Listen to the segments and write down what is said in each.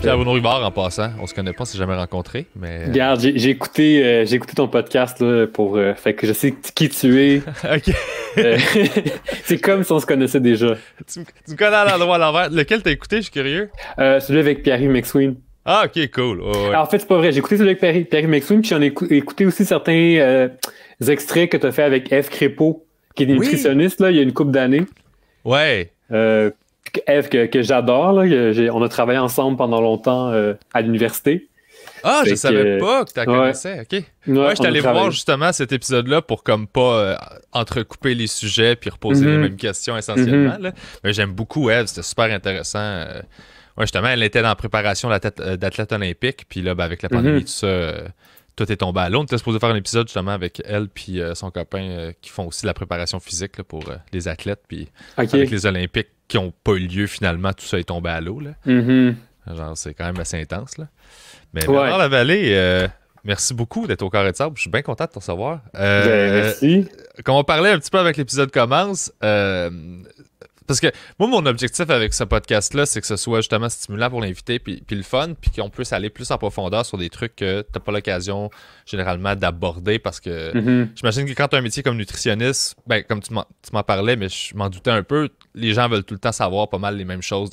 Pierre-Bruno en passant, on se connaît pas, on s'est jamais rencontré, mais... Euh. Regarde, j'ai écouté, euh, j'ai écouté ton podcast, là, pour... Euh, fait que je sais qui tu es. OK. c'est comme si on se connaissait déjà. Tu, me connais à l'endroit à l'envers. Lequel t'as écouté, je suis curieux? celui avec Pierre-Yves McSween. Ah, OK, cool. Ah, en fait, c'est pas vrai. J'ai écouté celui avec Pierre-Yves Pierre McSween, puis j'en ai écouté aussi certains extraits que t'as fait avec F. Crépeau, qui est nutritionniste, là, il y a une couple d'années. Ouais. Euh, Eve que, j'adore. On a travaillé ensemble pendant longtemps euh, à l'université. Ah, je savais pas que tu la connaissais. OK. Ouais, voir justement cet épisode-là pour comme pas euh, entrecouper les sujets puis reposer les mhm. mêmes questions essentiellement. Mhm. Mais j'aime beaucoup Eve, c'était super intéressant. Euh. justement, elle était dans la préparation d'athlète olympique, puis là, ben, avec la pandémie, mhm. tout ça tout est tombé à l'eau. On était supposé faire un épisode justement avec elle puis son copain qui font aussi la préparation physique pour les athlètes puis avec les Olympiques qui n'ont pas eu lieu finalement, tout ça est tombé à l'eau. Mm-hmm. c'est quand même assez intense. Là. Mais dans la vallée, merci beaucoup d'être au et de Sable. Je suis bien content de te recevoir. Euh, ben, merci. Quand on parlait un petit peu avec l'épisode Commence, euh, parce que moi, mon objectif avec ce podcast-là, c'est que ce soit justement stimulant pour l'invité, puis, le fun, puis qu'on puisse aller plus en profondeur sur des trucs que tu n'as pas l'occasion généralement d'aborder. Parce que mm-hmm. j'imagine que quand tu as un métier comme nutritionniste, ben, comme tu m'en parlais, mais je m'en doutais un peu, les gens veulent tout le temps savoir pas mal les mêmes choses.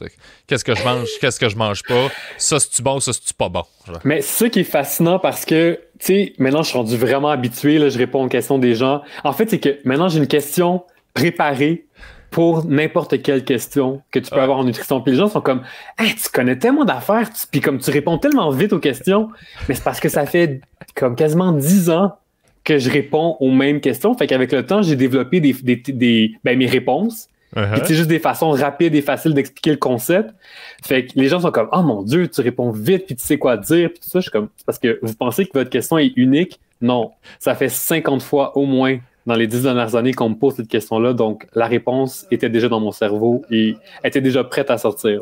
Qu'est-ce que je mange, qu'est-ce que je mange pas, ça c'est-tu bon, ça c'est-tu pas bon. Mais ce qui est fascinant parce que, tu sais, maintenant je suis rendu vraiment habitué, là, je réponds aux questions des gens. En fait, c'est que maintenant j'ai une question préparée pour n'importe quelle question que tu peux avoir en nutrition. Puis les gens sont comme tu connais tellement d'affaires, puis comme tu réponds tellement vite aux questions, mais c'est parce que ça fait comme quasiment dix ans que je réponds aux mêmes questions. Fait qu'avec le temps, j'ai développé des, des, ben, mes réponses. Uh-huh. c'est juste des façons rapides et faciles d'expliquer le concept. Fait que les gens sont comme Oh mon Dieu, tu réponds vite, puis tu sais quoi dire, puis tout ça. Je suis comme parce que vous pensez que votre question est unique. Non, ça fait 50 fois au moins dans les dix dernières années qu'on me pose cette question-là. Donc, la réponse était déjà dans mon cerveau et était déjà prête à sortir.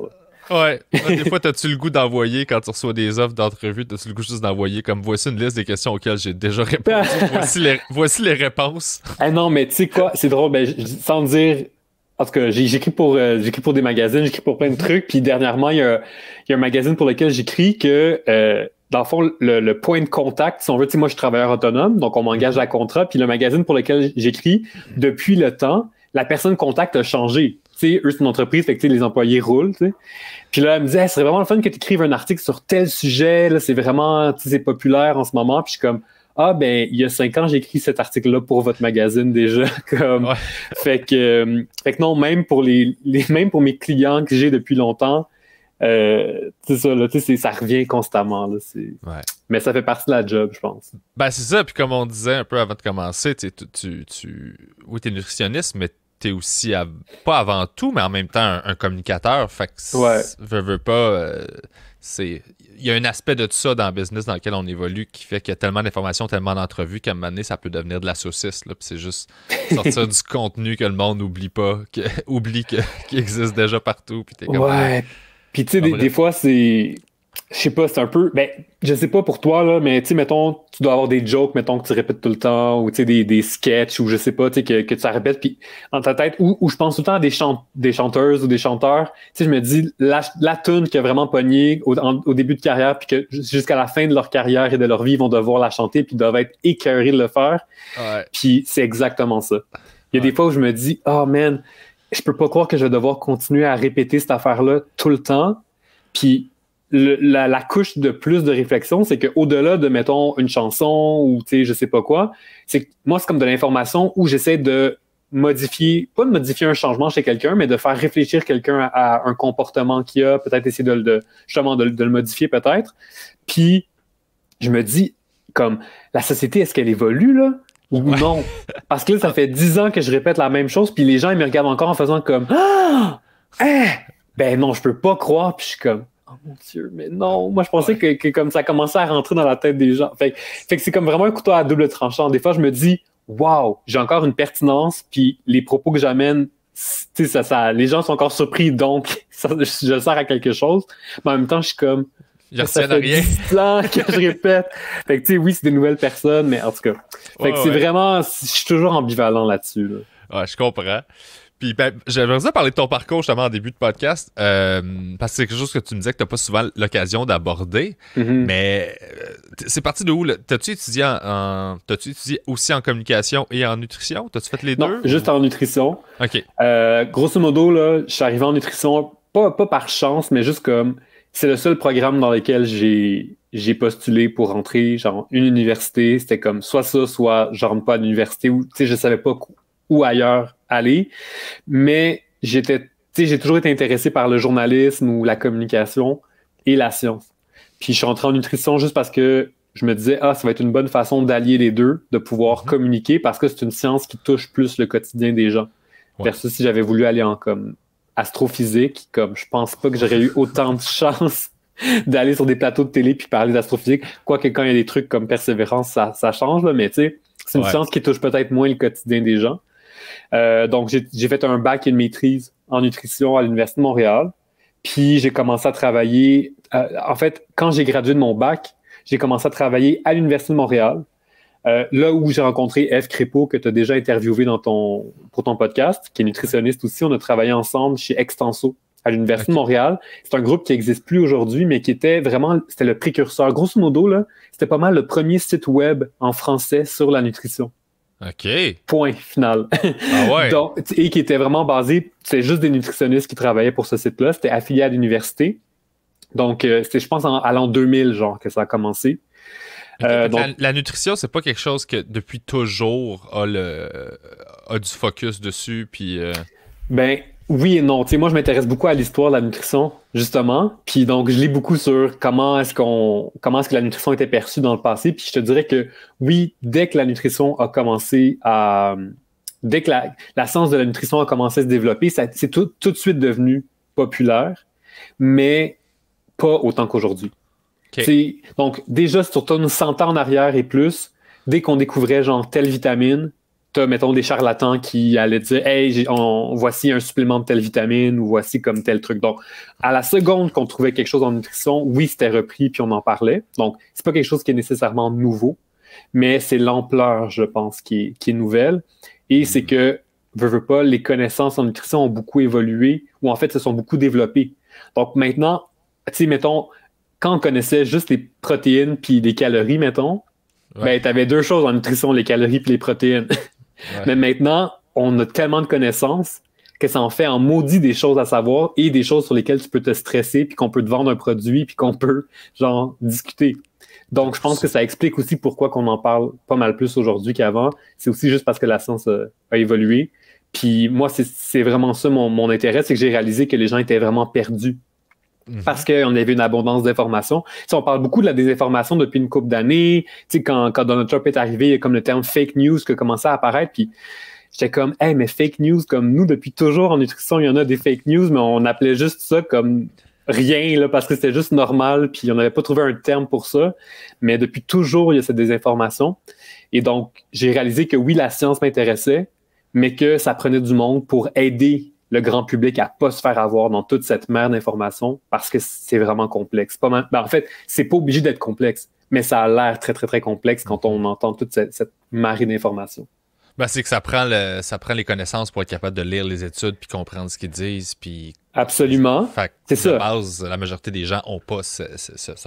Ouais. Des fois, t'as-tu le goût d'envoyer, quand tu reçois des offres d'entrevue, t'as-tu le goût juste d'envoyer comme voici une liste des questions auxquelles j'ai déjà répondu. voici, les, réponses. Ah non, mais tu sais quoi, c'est drôle, ben, sans dire. En tout cas, j'écris pour, euh, pour des magazines, j'écris pour plein de trucs. Puis dernièrement, il y a, un magazine pour lequel j'écris que euh, dans le fond, le, point de contact, si on veut, moi je suis travailleur autonome, donc on m'engage à contrat, puis le magazine pour lequel j'écris, depuis le temps, la personne contact a changé. sais eux, c'est une entreprise, fait les employés roulent. Puis là, elle me dit vraiment le fun que tu écrives un article sur tel sujet, c'est vraiment populaire en ce moment. Puis je suis comme Ah ben, il y a cinq ans, j'ai écrit cet article-là pour votre magazine déjà. Euh, fait, que, non, même pour les même pour mes clients que j'ai depuis longtemps, euh, c'est ça, là, ça revient constamment. Mais ça fait partie de la job, je pense. Ben, c'est ça. Puis comme on disait un peu avant de commencer, tu, tu, tu... oui, es nutritionniste, mais tu es aussi, pas avant tout, mais en même temps, un, communicateur. Fait que veux, pas. Euh, il y a un aspect de tout ça dans le business dans lequel on évolue qui fait qu'il y a tellement d'informations, tellement d'entrevues qu'à un moment donné, ça peut devenir de la saucisse. c'est juste sortir du contenu que le monde n'oublie pas, que... oublie existe déjà partout. Puis ah, puis, tu sais, ah, des, fois, c'est. Je sais pas, c'est un peu. Ben, je sais pas pour toi, là, mais tu sais, mettons, tu dois avoir des jokes, mettons, que tu répètes tout le temps, ou tu sais, des, des sketchs, ou je sais pas, tu sais, que, que tu répètes, puis en ta tête, ou, je pense tout le temps à des, des chanteuses ou des chanteurs. Tu sais, je me dis, la, la tune qui a vraiment pogné au, au début de carrière, puis que jusqu'à la fin de leur carrière et de leur vie, ils vont devoir la chanter, puis ils doivent être écœurés de le faire. Ouais. Puis c'est exactement ça. Il y a des fois où je me dis, oh man, je peux pas croire que je vais devoir continuer à répéter cette affaire-là tout le temps. Puis la, couche de plus de réflexion, c'est qu'au-delà de, mettons, une chanson ou, tu sais, je sais pas quoi, c'est moi, c'est comme de l'information où j'essaie de modifier, pas de modifier un changement chez quelqu'un, mais de faire réfléchir quelqu'un à, un comportement qu'il a, peut-être essayer de, de justement de, le modifier peut-être. Puis je me dis, comme la société, est-ce qu'elle évolue là ou non. Parce que là, ça fait dix ans que je répète la même chose, puis les gens, ils me regardent encore en faisant comme Ah! Eh! Ben non, je peux pas croire, puis je suis comme Oh mon Dieu, mais non! Moi, je pensais que, comme ça commençait à rentrer dans la tête des gens. Fait, que c'est comme vraiment un couteau à double tranchant. Des fois, je me dis Wow, j'ai encore une pertinence, puis les propos que j'amène, ça, ça, les gens sont encore surpris, donc ça, je, je sers à quelque chose. Mais en même temps, je suis comme je de rien. je répète. fait que, tu sais, oui, c'est des nouvelles personnes, mais en tout cas. c'est vraiment. Je suis toujours ambivalent là-dessus. Ouais, je comprends. Puis, ben, j'aimerais parler de ton parcours justement en début de podcast, euh, parce que c'est quelque chose que tu me disais que tu n'as pas souvent l'occasion d'aborder. Mm-hmm. Mais euh, c'est parti de où? T'as-tu étudié, en, tas tu étudié aussi en communication et en nutrition? T'as-tu fait les non, deux? Juste en nutrition. OK. Euh, grosso modo, là, je suis arrivé en nutrition, pas, pas par chance, mais juste comme c'est le seul programme dans lequel j'ai j'ai postulé pour rentrer genre une université c'était comme soit ça soit je rentre pas à l'université ou tu sais je savais pas où ailleurs aller mais j'étais tu sais j'ai toujours été intéressé par le journalisme ou la communication et la science puis je suis rentré en nutrition juste parce que je me disais ah ça va être une bonne façon d'allier les deux de pouvoir mhm. communiquer parce que c'est une science qui touche plus le quotidien des gens versus si j'avais voulu aller en comme astrophysique, comme je pense pas que j'aurais eu autant de chance d'aller sur des plateaux de télé puis parler d'astrophysique. Quoique quand il y a des trucs comme persévérance, ça, ça change, là, mais tu sais, c'est une science qui touche peut-être moins le quotidien des gens. Euh, donc, j'ai fait un bac et une maîtrise en nutrition à l'Université de Montréal. Puis j'ai commencé à travailler. Euh, en fait, quand j'ai gradué de mon bac, j'ai commencé à travailler à l'Université de Montréal euh, là où j'ai rencontré F. Crépeau, que tu as déjà interviewé dans ton, pour ton podcast, qui est nutritionniste aussi, on a travaillé ensemble chez Extenso à l'Université de Montréal. C'est un groupe qui n'existe plus aujourd'hui, mais qui était vraiment, c'était le précurseur. Grosso modo, là, c'était pas mal le premier site web en français sur la nutrition. OK. Point final. Ah ouais. Donc, et qui était vraiment basé, c'est juste des nutritionnistes qui travaillaient pour ce site-là. C'était affilié à l'université. Donc, euh, c'était, je pense, en, à l'an 2000, genre, que ça a commencé. Euh, euh, la, nutrition, c'est pas quelque chose que depuis toujours a, du focus dessus. Puis, euh, Ben, oui et non. moi, je m'intéresse beaucoup à l'histoire de la nutrition, justement. Puis donc, je lis beaucoup sur comment est-ce qu'on, comment est que la nutrition était perçue dans le passé. Puis je te dirais que oui, dès que la nutrition a commencé à, dès que la, science de la nutrition a commencé à se développer, ça, c'est tout de suite devenu populaire, mais pas autant qu'aujourd'hui. Donc, déjà, si tu retournes 100 ans en arrière et plus, dès qu'on découvrait genre telle vitamine, as, mettons, des charlatans qui allaient dire Hey, on, voici un supplément de telle vitamine ou voici comme tel truc. Donc, à la seconde qu'on trouvait quelque chose en nutrition, oui, c'était repris puis on en parlait. Donc, c'est pas quelque chose qui est nécessairement nouveau, mais c'est l'ampleur, je pense, qui est, nouvelle. Et c'est mm-hmm. que, veux, pas, les connaissances en nutrition ont beaucoup évolué ou en fait se sont beaucoup développées. Donc, maintenant, tu sais, mettons, quand on connaissait juste les protéines puis les calories, mettons, ben, tu avais deux choses en nutrition, les calories puis les protéines. Mais maintenant, on a tellement de connaissances que ça en fait en maudit des choses à savoir et des choses sur lesquelles tu peux te stresser puis qu'on peut te vendre un produit puis qu'on peut, genre, discuter. Donc, je pense que ça explique aussi pourquoi qu'on en parle pas mal plus aujourd'hui qu'avant. C'est aussi juste parce que la science euh, a, évolué. Puis moi, c'est vraiment ça mon intérêt, c'est que j'ai réalisé que les gens étaient vraiment perdus Mhm. parce qu'on avait une abondance d'informations. on parle beaucoup de la désinformation depuis une couple d'années. Quand, quand Donald Trump est arrivé, il y a comme le terme fake news qui a commencé à apparaître. Puis j'étais comme, hey, mais fake news, comme nous, depuis toujours en nutrition, il y en a des fake news, mais on appelait juste ça comme rien, là, parce que c'était juste normal. Puis on n'avait pas trouvé un terme pour ça. Mais depuis toujours, il y a cette désinformation. Et donc, j'ai réalisé que oui, la science m'intéressait, mais que ça prenait du monde pour aider le grand public à pas se faire avoir dans toute cette mer d'informations parce que c'est vraiment complexe. Ben, en fait, c'est pas obligé d'être complexe, mais ça a l'air très, très, très complexe quand on entend toute cette, marée d'informations. Ben, c'est que ça prend, ça prend les connaissances pour être capable de lire les études puis comprendre ce qu'ils disent. Puis... Absolument. c'est ça. la majorité des gens n'ont pas ce,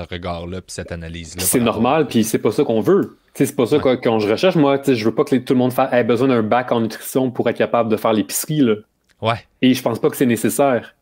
regard-là puis cette analyse-là. C'est normal, puis c'est pas ça qu'on veut. C'est pas ça quand je recherche. Moi, je veux pas que tout le monde ait besoin d'un bac en nutrition pour être capable de faire l'épicerie. Et je pense pas que c'est nécessaire.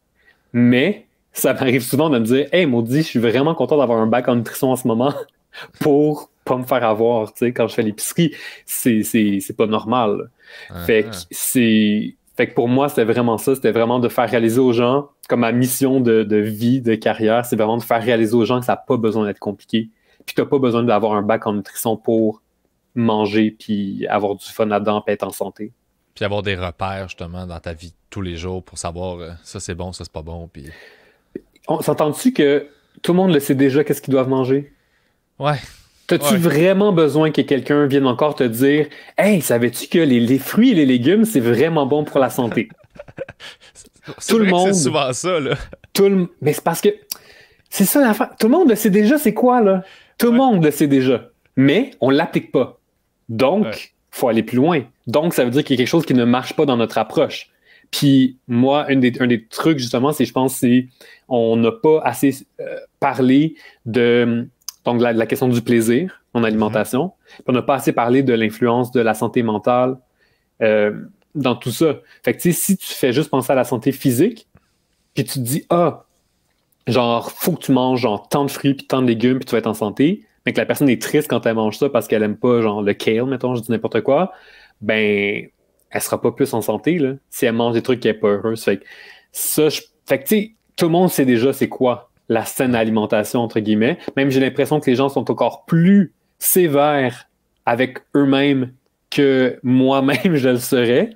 Mais ça m'arrive souvent de me dire Hey, maudit, je suis vraiment content d'avoir un bac en nutrition en ce moment pour pas me faire avoir. quand je fais l'épicerie, c'est pas normal. Ah, fait que ah. c'est. Fait que pour moi, c'était vraiment ça. C'était vraiment de faire réaliser aux gens, comme ma mission de, vie, de carrière, c'est vraiment de faire réaliser aux gens que ça n'a pas besoin d'être compliqué. Puis t'as pas besoin d'avoir un bac en nutrition pour manger, puis avoir du fun là-dedans, puis être en santé. Puis avoir des repères, justement, dans ta vie tous les jours pour savoir euh, ça c'est bon, ça c'est pas bon. Puis... On s'entend-tu que tout le monde le sait déjà qu'est-ce qu'ils doivent manger? Ouais. T'as-tu vraiment besoin que quelqu'un vienne encore te dire Hey, savais-tu que les, fruits et les légumes, c'est vraiment bon pour la santé? tout le monde. C'est souvent ça, là. Tout le... Mais c'est parce que. C'est ça fin Tout le monde le sait déjà, c'est quoi, là? Tout le monde le sait déjà. Mais on l'applique pas. Donc, il faut aller plus loin. Donc, ça veut dire qu'il y a quelque chose qui ne marche pas dans notre approche. Puis moi, un des, trucs, justement, c'est, je pense, c'est on n'a pas assez euh, parlé de, la, question du plaisir en mhm. alimentation. on n'a pas assez parlé de l'influence de la santé mentale euh, dans tout ça. Fait que, si tu fais juste penser à la santé physique, puis tu te dis, ah, genre, faut que tu manges genre, tant de fruits, puis tant de légumes, puis tu vas être en santé, mais que la personne est triste quand elle mange ça parce qu'elle n'aime pas, genre, le kale, mettons, je dis n'importe quoi, ben, elle sera pas plus en santé si elle mange des trucs qui n'est pas heureuse. tout le monde sait déjà c'est quoi la saine alimentation, entre guillemets. Même j'ai l'impression que les gens sont encore plus sévères avec eux-mêmes que moi-même je le serais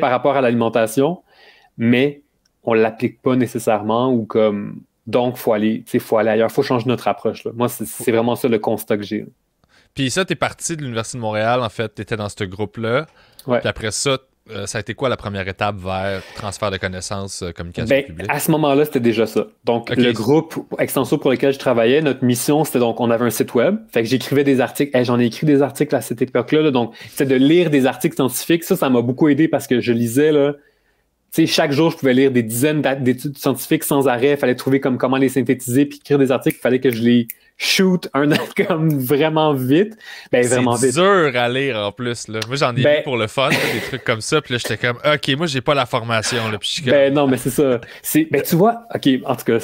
par rapport à l'alimentation, mais on l'applique pas nécessairement ou comme donc faut aller, faut aller ailleurs, faut changer notre approche. Moi, c'est vraiment ça le constat que j'ai. Puis ça, t'es parti de l'Université de Montréal, en fait, t'étais dans ce groupe-là. Ouais. Puis après ça, euh, ça a été quoi la première étape vers transfert de connaissances, euh, communication ben, À ce moment-là, c'était déjà ça. Donc, le groupe Extenso pour lequel je travaillais, notre mission, c'était donc, on avait un site web. Fait que j'écrivais des articles. et eh, J'en ai écrit des articles à cette époque Là, donc, c'était de lire des articles scientifiques. Ça, ça m'a beaucoup aidé parce que je lisais, là, chaque jour, je pouvais lire des dizaines d'études scientifiques sans arrêt. Il fallait trouver comment les synthétiser, puis écrire des articles. Il fallait que je les shoot un comme vraiment vite. Ben, c'est dur à lire en plus. Moi, j'en ai ben pour le fun, des trucs comme ça. Puis là, j'étais comme, OK, moi, j'ai pas la formation. ben non, mais c'est ça. Ben, tu vois, OK, en tout cas,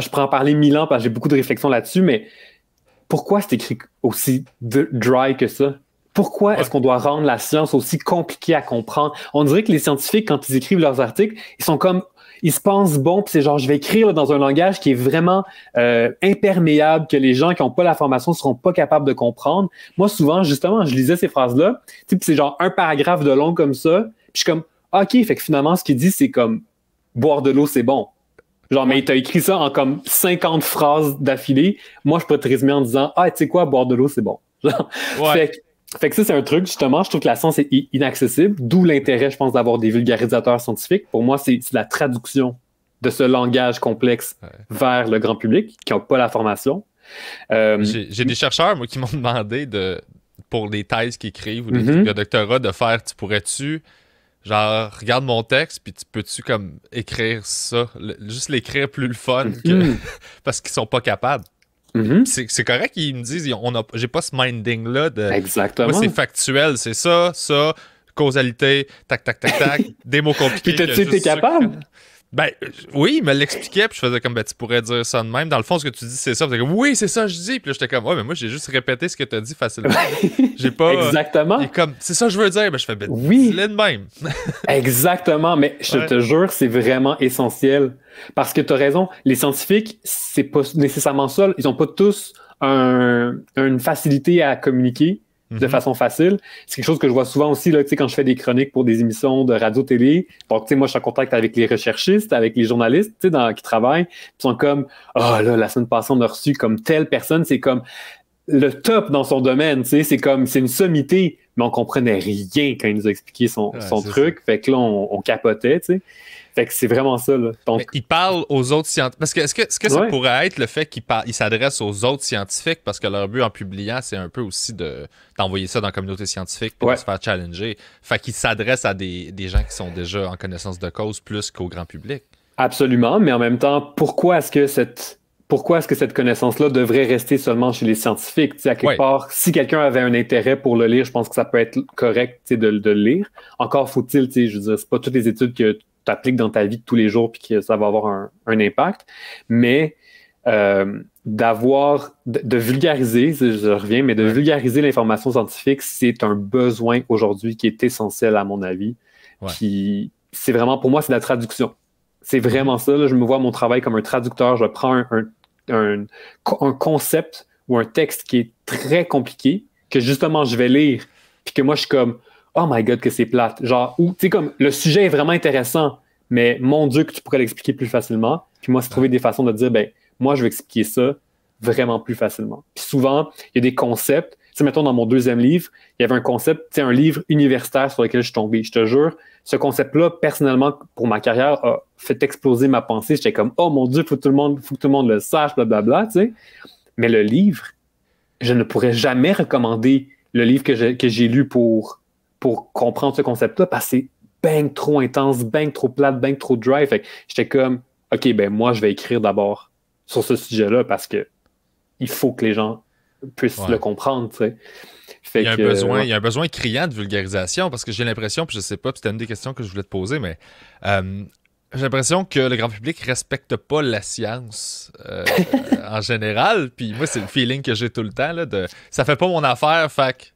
je prends en parler mille ans parce que j'ai beaucoup de réflexions là-dessus, mais pourquoi c'est écrit aussi dry que ça? Pourquoi est-ce qu'on doit rendre la science aussi compliquée à comprendre? On dirait que les scientifiques, quand ils écrivent leurs articles, ils sont comme ils se pensent bon, puis c'est genre, je vais écrire dans un langage qui est vraiment euh, imperméable, que les gens qui n'ont pas la formation seront pas capables de comprendre. Moi, souvent, justement, je lisais ces phrases-là, pis c'est genre un paragraphe de long comme ça, puis je suis comme, OK, fait que finalement, ce qu'il dit, c'est comme, boire de l'eau, c'est bon. Genre, mais t'as écrit ça en comme 50 phrases d'affilée. Moi, je peux te résumer en disant, ah, tu sais quoi, boire de l'eau, c'est bon. fait fait que ça, c'est un truc, justement, je trouve que la science est inaccessible, d'où l'intérêt, je pense, d'avoir des vulgarisateurs scientifiques. Pour moi, c'est la traduction de ce langage complexe vers le grand public qui n'ont pas la formation. Euh, j'ai des chercheurs, moi, qui m'ont demandé de, pour des thèses qu'ils écrivent ou des mm-hmm. doctorats, de faire, tu pourrais-tu, genre, regarde mon texte, puis tu peux-tu, comme, écrire ça, juste l'écrire plus le fun, mm. parce qu'ils sont pas capables. Mhm. C'est correct qu'ils me disent on j'ai pas ce minding-là de. Exactement. c'est factuel, c'est ça, ça, causalité, tac, tac, tac, tac, des mots compliqués. Puis t'es capable? Ben euh, oui, il me l'expliquait, puis je faisais comme ben tu pourrais dire ça de même. Dans le fond, ce que tu dis, c'est ça. oui, c'est ça, je dis. Puis là, j'étais comme ouais, mais moi j'ai juste répété ce que tu as dit facilement. J'ai pas. Exactement. Et comme c'est ça, je veux dire. Ben je fais ben oui. de même. Exactement, mais je te jure, c'est vraiment essentiel parce que tu as raison. Les scientifiques, c'est pas nécessairement seuls Ils ont pas tous une facilité à communiquer de mhm. façon facile. C'est quelque chose que je vois souvent aussi là, quand je fais des chroniques pour des émissions de radio-télé. Donc, moi, je suis en contact avec les recherchistes, avec les journalistes dans, qui travaillent. Ils sont comme oh, là, la semaine passée, on a reçu comme telle personne. C'est comme le top dans son domaine. C'est comme c'est une sommité, mais on comprenait rien quand il nous a expliqué son, truc. Fait que là, on, on capotait. sais. Fait que c'est vraiment ça. Là. Donc... Il parle aux autres scientifiques. Parce que est-ce que, ça pourrait être le fait qu'il par... s'adresse aux autres scientifiques? Parce que leur but en publiant, c'est un peu aussi de d'envoyer ça dans la communauté scientifique pour se faire challenger. Fait qu'il s'adresse à des... gens qui sont déjà en connaissance de cause plus qu'au grand public. Absolument, mais en même temps, pourquoi est-ce que cette. Pourquoi est-ce que cette connaissance-là devrait rester seulement chez les scientifiques? à quelque part, si quelqu'un avait un intérêt pour le lire, je pense que ça peut être correct de, de, le lire. Encore faut-il, je veux dire, c'est pas toutes les études que applique dans ta vie de tous les jours puis que ça va avoir un, impact. Mais euh, d'avoir, de, vulgariser, je reviens, mais de vulgariser l'information scientifique, c'est un besoin aujourd'hui qui est essentiel à mon avis. qui c'est vraiment, pour moi, c'est la traduction. C'est vraiment mm-hmm. ça. je me vois mon travail comme un traducteur. Je prends un, un, un concept ou un texte qui est très compliqué, que justement je vais lire, puis que moi je suis comme, oh my god, que c'est plate. Genre, ou, tu sais, comme le sujet est vraiment intéressant, mais mon Dieu, que tu pourrais l'expliquer plus facilement. Puis moi, c'est trouver des façons de dire, ben, moi, je vais expliquer ça vraiment plus facilement. Puis souvent, il y a des concepts. Tu mettons, dans mon deuxième livre, il y avait un concept, tu sais, un livre universitaire sur lequel je suis tombé. Je te jure, ce concept-là, personnellement, pour ma carrière, a fait exploser ma pensée. J'étais comme, oh mon Dieu, faut tout le monde, faut que tout le monde le sache, blablabla, tu sais. Mais le livre, je ne pourrais jamais recommander le livre que j'ai lu pour pour comprendre ce concept-là parce que c'est bang trop intense, bang trop plate, bang trop dry. Fait que j'étais comme, OK, ben moi, je vais écrire d'abord sur ce sujet-là parce que il faut que les gens puissent le comprendre, Fait il, y a un besoin, il y besoin criant de vulgarisation parce que j'ai l'impression, puis je sais pas, c'était une des questions que je voulais te poser, mais euh, j'ai l'impression que le grand public respecte pas la science euh, en général. Puis moi, c'est le feeling que j'ai tout le temps. Là, de, ça fait pas mon affaire, fac.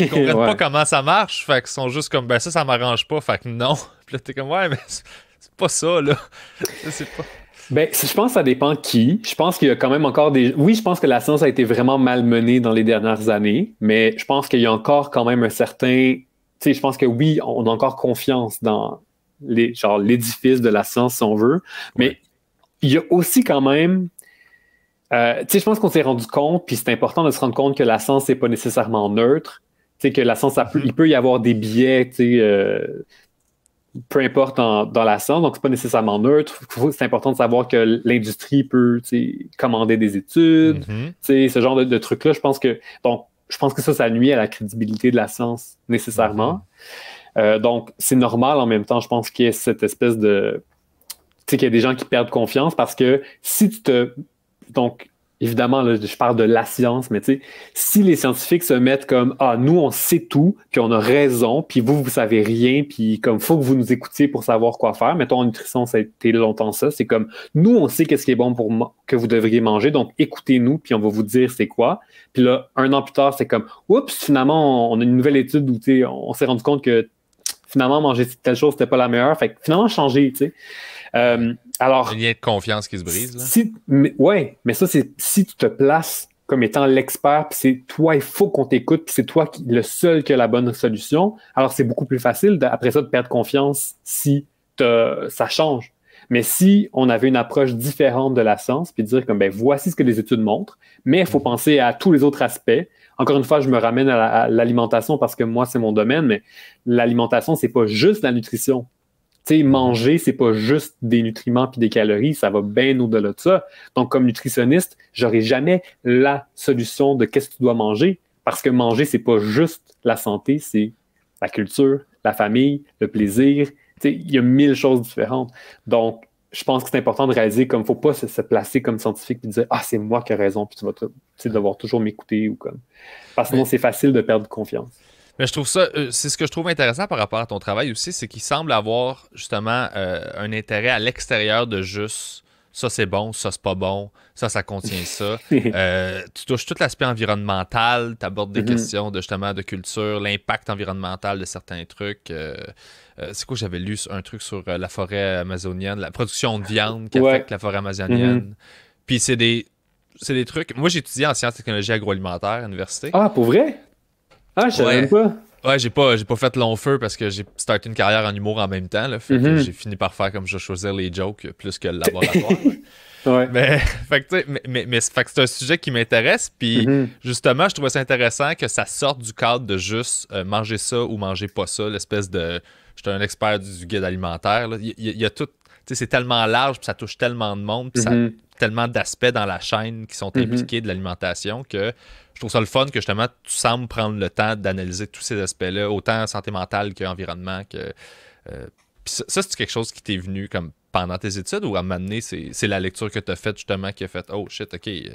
Ils comprennent pas comment ça marche. Fait sont juste comme, ben ça, ça m'arrange pas. Fait que non. Puis comme, ouais, mais c'est pas ça, là. c'est pas. Ben, je pense que ça dépend qui. Je pense qu'il y a quand même encore des. Oui, je pense que la science a été vraiment malmenée dans les dernières années, mais je pense qu'il y a encore quand même un certain. Tu je pense que oui, on a encore confiance dans les, genre, l'édifice de la science, si on veut, mais il y a aussi quand même. Euh, je pense qu'on s'est rendu compte, puis c'est important de se rendre compte que la science n'est pas nécessairement neutre sais, que la science, mhm. il peut y avoir des biais, euh, peu importe dans la science, donc c'est pas nécessairement neutre. C'est important de savoir que l'industrie peut commander des études, mhm. ce genre de, trucs-là. Je pense que donc je pense que ça, ça nuit à la crédibilité de la science nécessairement. Mhm. Euh, donc c'est normal en même temps, je pense qu'il y a cette espèce de, tu sais, qu'il y a des gens qui perdent confiance parce que si tu te donc évidemment, là, je parle de la science, mais tu sais, si les scientifiques se mettent comme Ah, nous, on sait tout, puis on a raison, puis vous, vous savez rien, puis comme faut que vous nous écoutiez pour savoir quoi faire. Mettons, en nutrition, ça a été longtemps ça. C'est comme Nous, on sait qu'est-ce qui est bon pour que vous devriez manger, donc écoutez-nous, puis on va vous dire c'est quoi. Puis là, un an plus tard, c'est comme Oups, finalement, on, a une nouvelle étude où on s'est rendu compte que finalement, manger telle chose, c'était pas la meilleure. Fait finalement, changer, tu sais. Euh, alors, y a de confiance qui se brise. Si, mais, mais ça, c'est si tu te places comme étant l'expert, puis c'est toi, il faut qu'on t'écoute, puis c'est toi qui, le seul qui a la bonne solution, alors c'est beaucoup plus facile après ça de perdre confiance si ça change. Mais si on avait une approche différente de la science, puis dire comme ben voici ce que les études montrent, mais il faut penser à tous les autres aspects. Encore une fois, je me ramène à l'alimentation parce que moi c'est mon domaine, mais l'alimentation c'est pas juste la nutrition, sais, manger, c'est pas juste des nutriments puis des calories, ça va bien au-delà de ça. Donc, comme nutritionniste, j'aurais jamais la solution de qu'est-ce que tu dois manger, parce que manger, c'est pas juste la santé, c'est la culture, la famille, le plaisir. Il y a mille choses différentes. Donc, je pense que c'est important de réaliser comme faut pas se, placer comme scientifique et dire Ah, c'est moi qui ai raison, puis tu vas devoir toujours m'écouter ou comme. Parce que sinon, c'est facile de perdre confiance. Mais je trouve ça, euh, c'est ce que je trouve intéressant par rapport à ton travail aussi, c'est qu'il semble avoir justement euh, un intérêt à l'extérieur de juste ça c'est bon, ça c'est pas bon, ça ça contient ça. Euh, tu touches tout l'aspect environnemental, tu abordes des mhm. questions de justement de culture, l'impact environnemental de certains trucs. c'est quoi j'avais lu un truc sur la forêt amazonienne, la production de viande qui affecte la forêt amazonienne. Mhm. Puis c'est des c'est des trucs. Moi, j'ai étudié en sciences et technologies agroalimentaires à l'université. Ah, pour vrai? Ah, je savais pas. j'ai pas, j'ai pas fait long feu parce que j'ai starté une carrière en humour en même temps. Mhm. j'ai fini par faire comme je choisir les jokes plus que le laboratoire. Mais, mais, mais, c'est un sujet qui m'intéresse. Puis mhm. justement, je trouvais ça intéressant que ça sorte du cadre de juste euh, manger ça ou manger pas ça, l'espèce de. J'étais un expert du, guide alimentaire. Il, y a tout. C'est tellement large, puis ça touche tellement de monde, mhm. tellement d'aspects dans la chaîne qui sont impliqués de l'alimentation que je trouve ça le fun que justement, tu sembles prendre le temps d'analyser tous ces aspects-là, autant santé mentale qu'environnement. Que, euh, ça, c'est quelque chose qui t'est venu comme pendant tes études ou à m'amener, c'est la lecture que tu as faite justement qui a fait Oh shit, OK. Euh.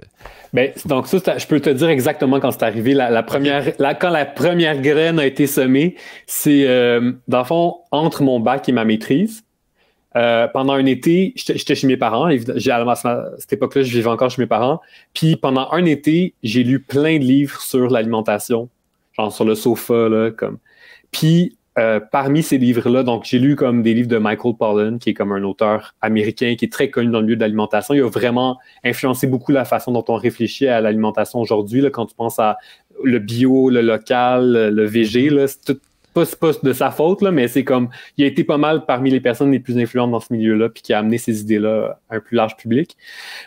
Ben, donc, ça, je peux te dire exactement quand c'est arrivé. La, première, quand la première graine a été semée, c'est euh, dans le fond entre mon bac et ma maîtrise. Euh, pendant un été, j'étais chez mes parents. J'ai, à, cette époque-là, je vivais encore chez mes parents. Puis pendant un été, j'ai lu plein de livres sur l'alimentation, genre sur le sofa, là, comme. Puis euh, parmi ces livres-là, donc j'ai lu comme des livres de Michael Pollan, qui est comme un auteur américain qui est très connu dans le milieu de l'alimentation. Il a vraiment influencé beaucoup la façon dont on réfléchit à l'alimentation aujourd'hui. Quand tu penses à le bio, le local, le VG, là, tout pas, pas de sa faute, là, mais c'est comme il a été pas mal parmi les personnes les plus influentes dans ce milieu-là, puis qui a amené ces idées-là à un plus large public.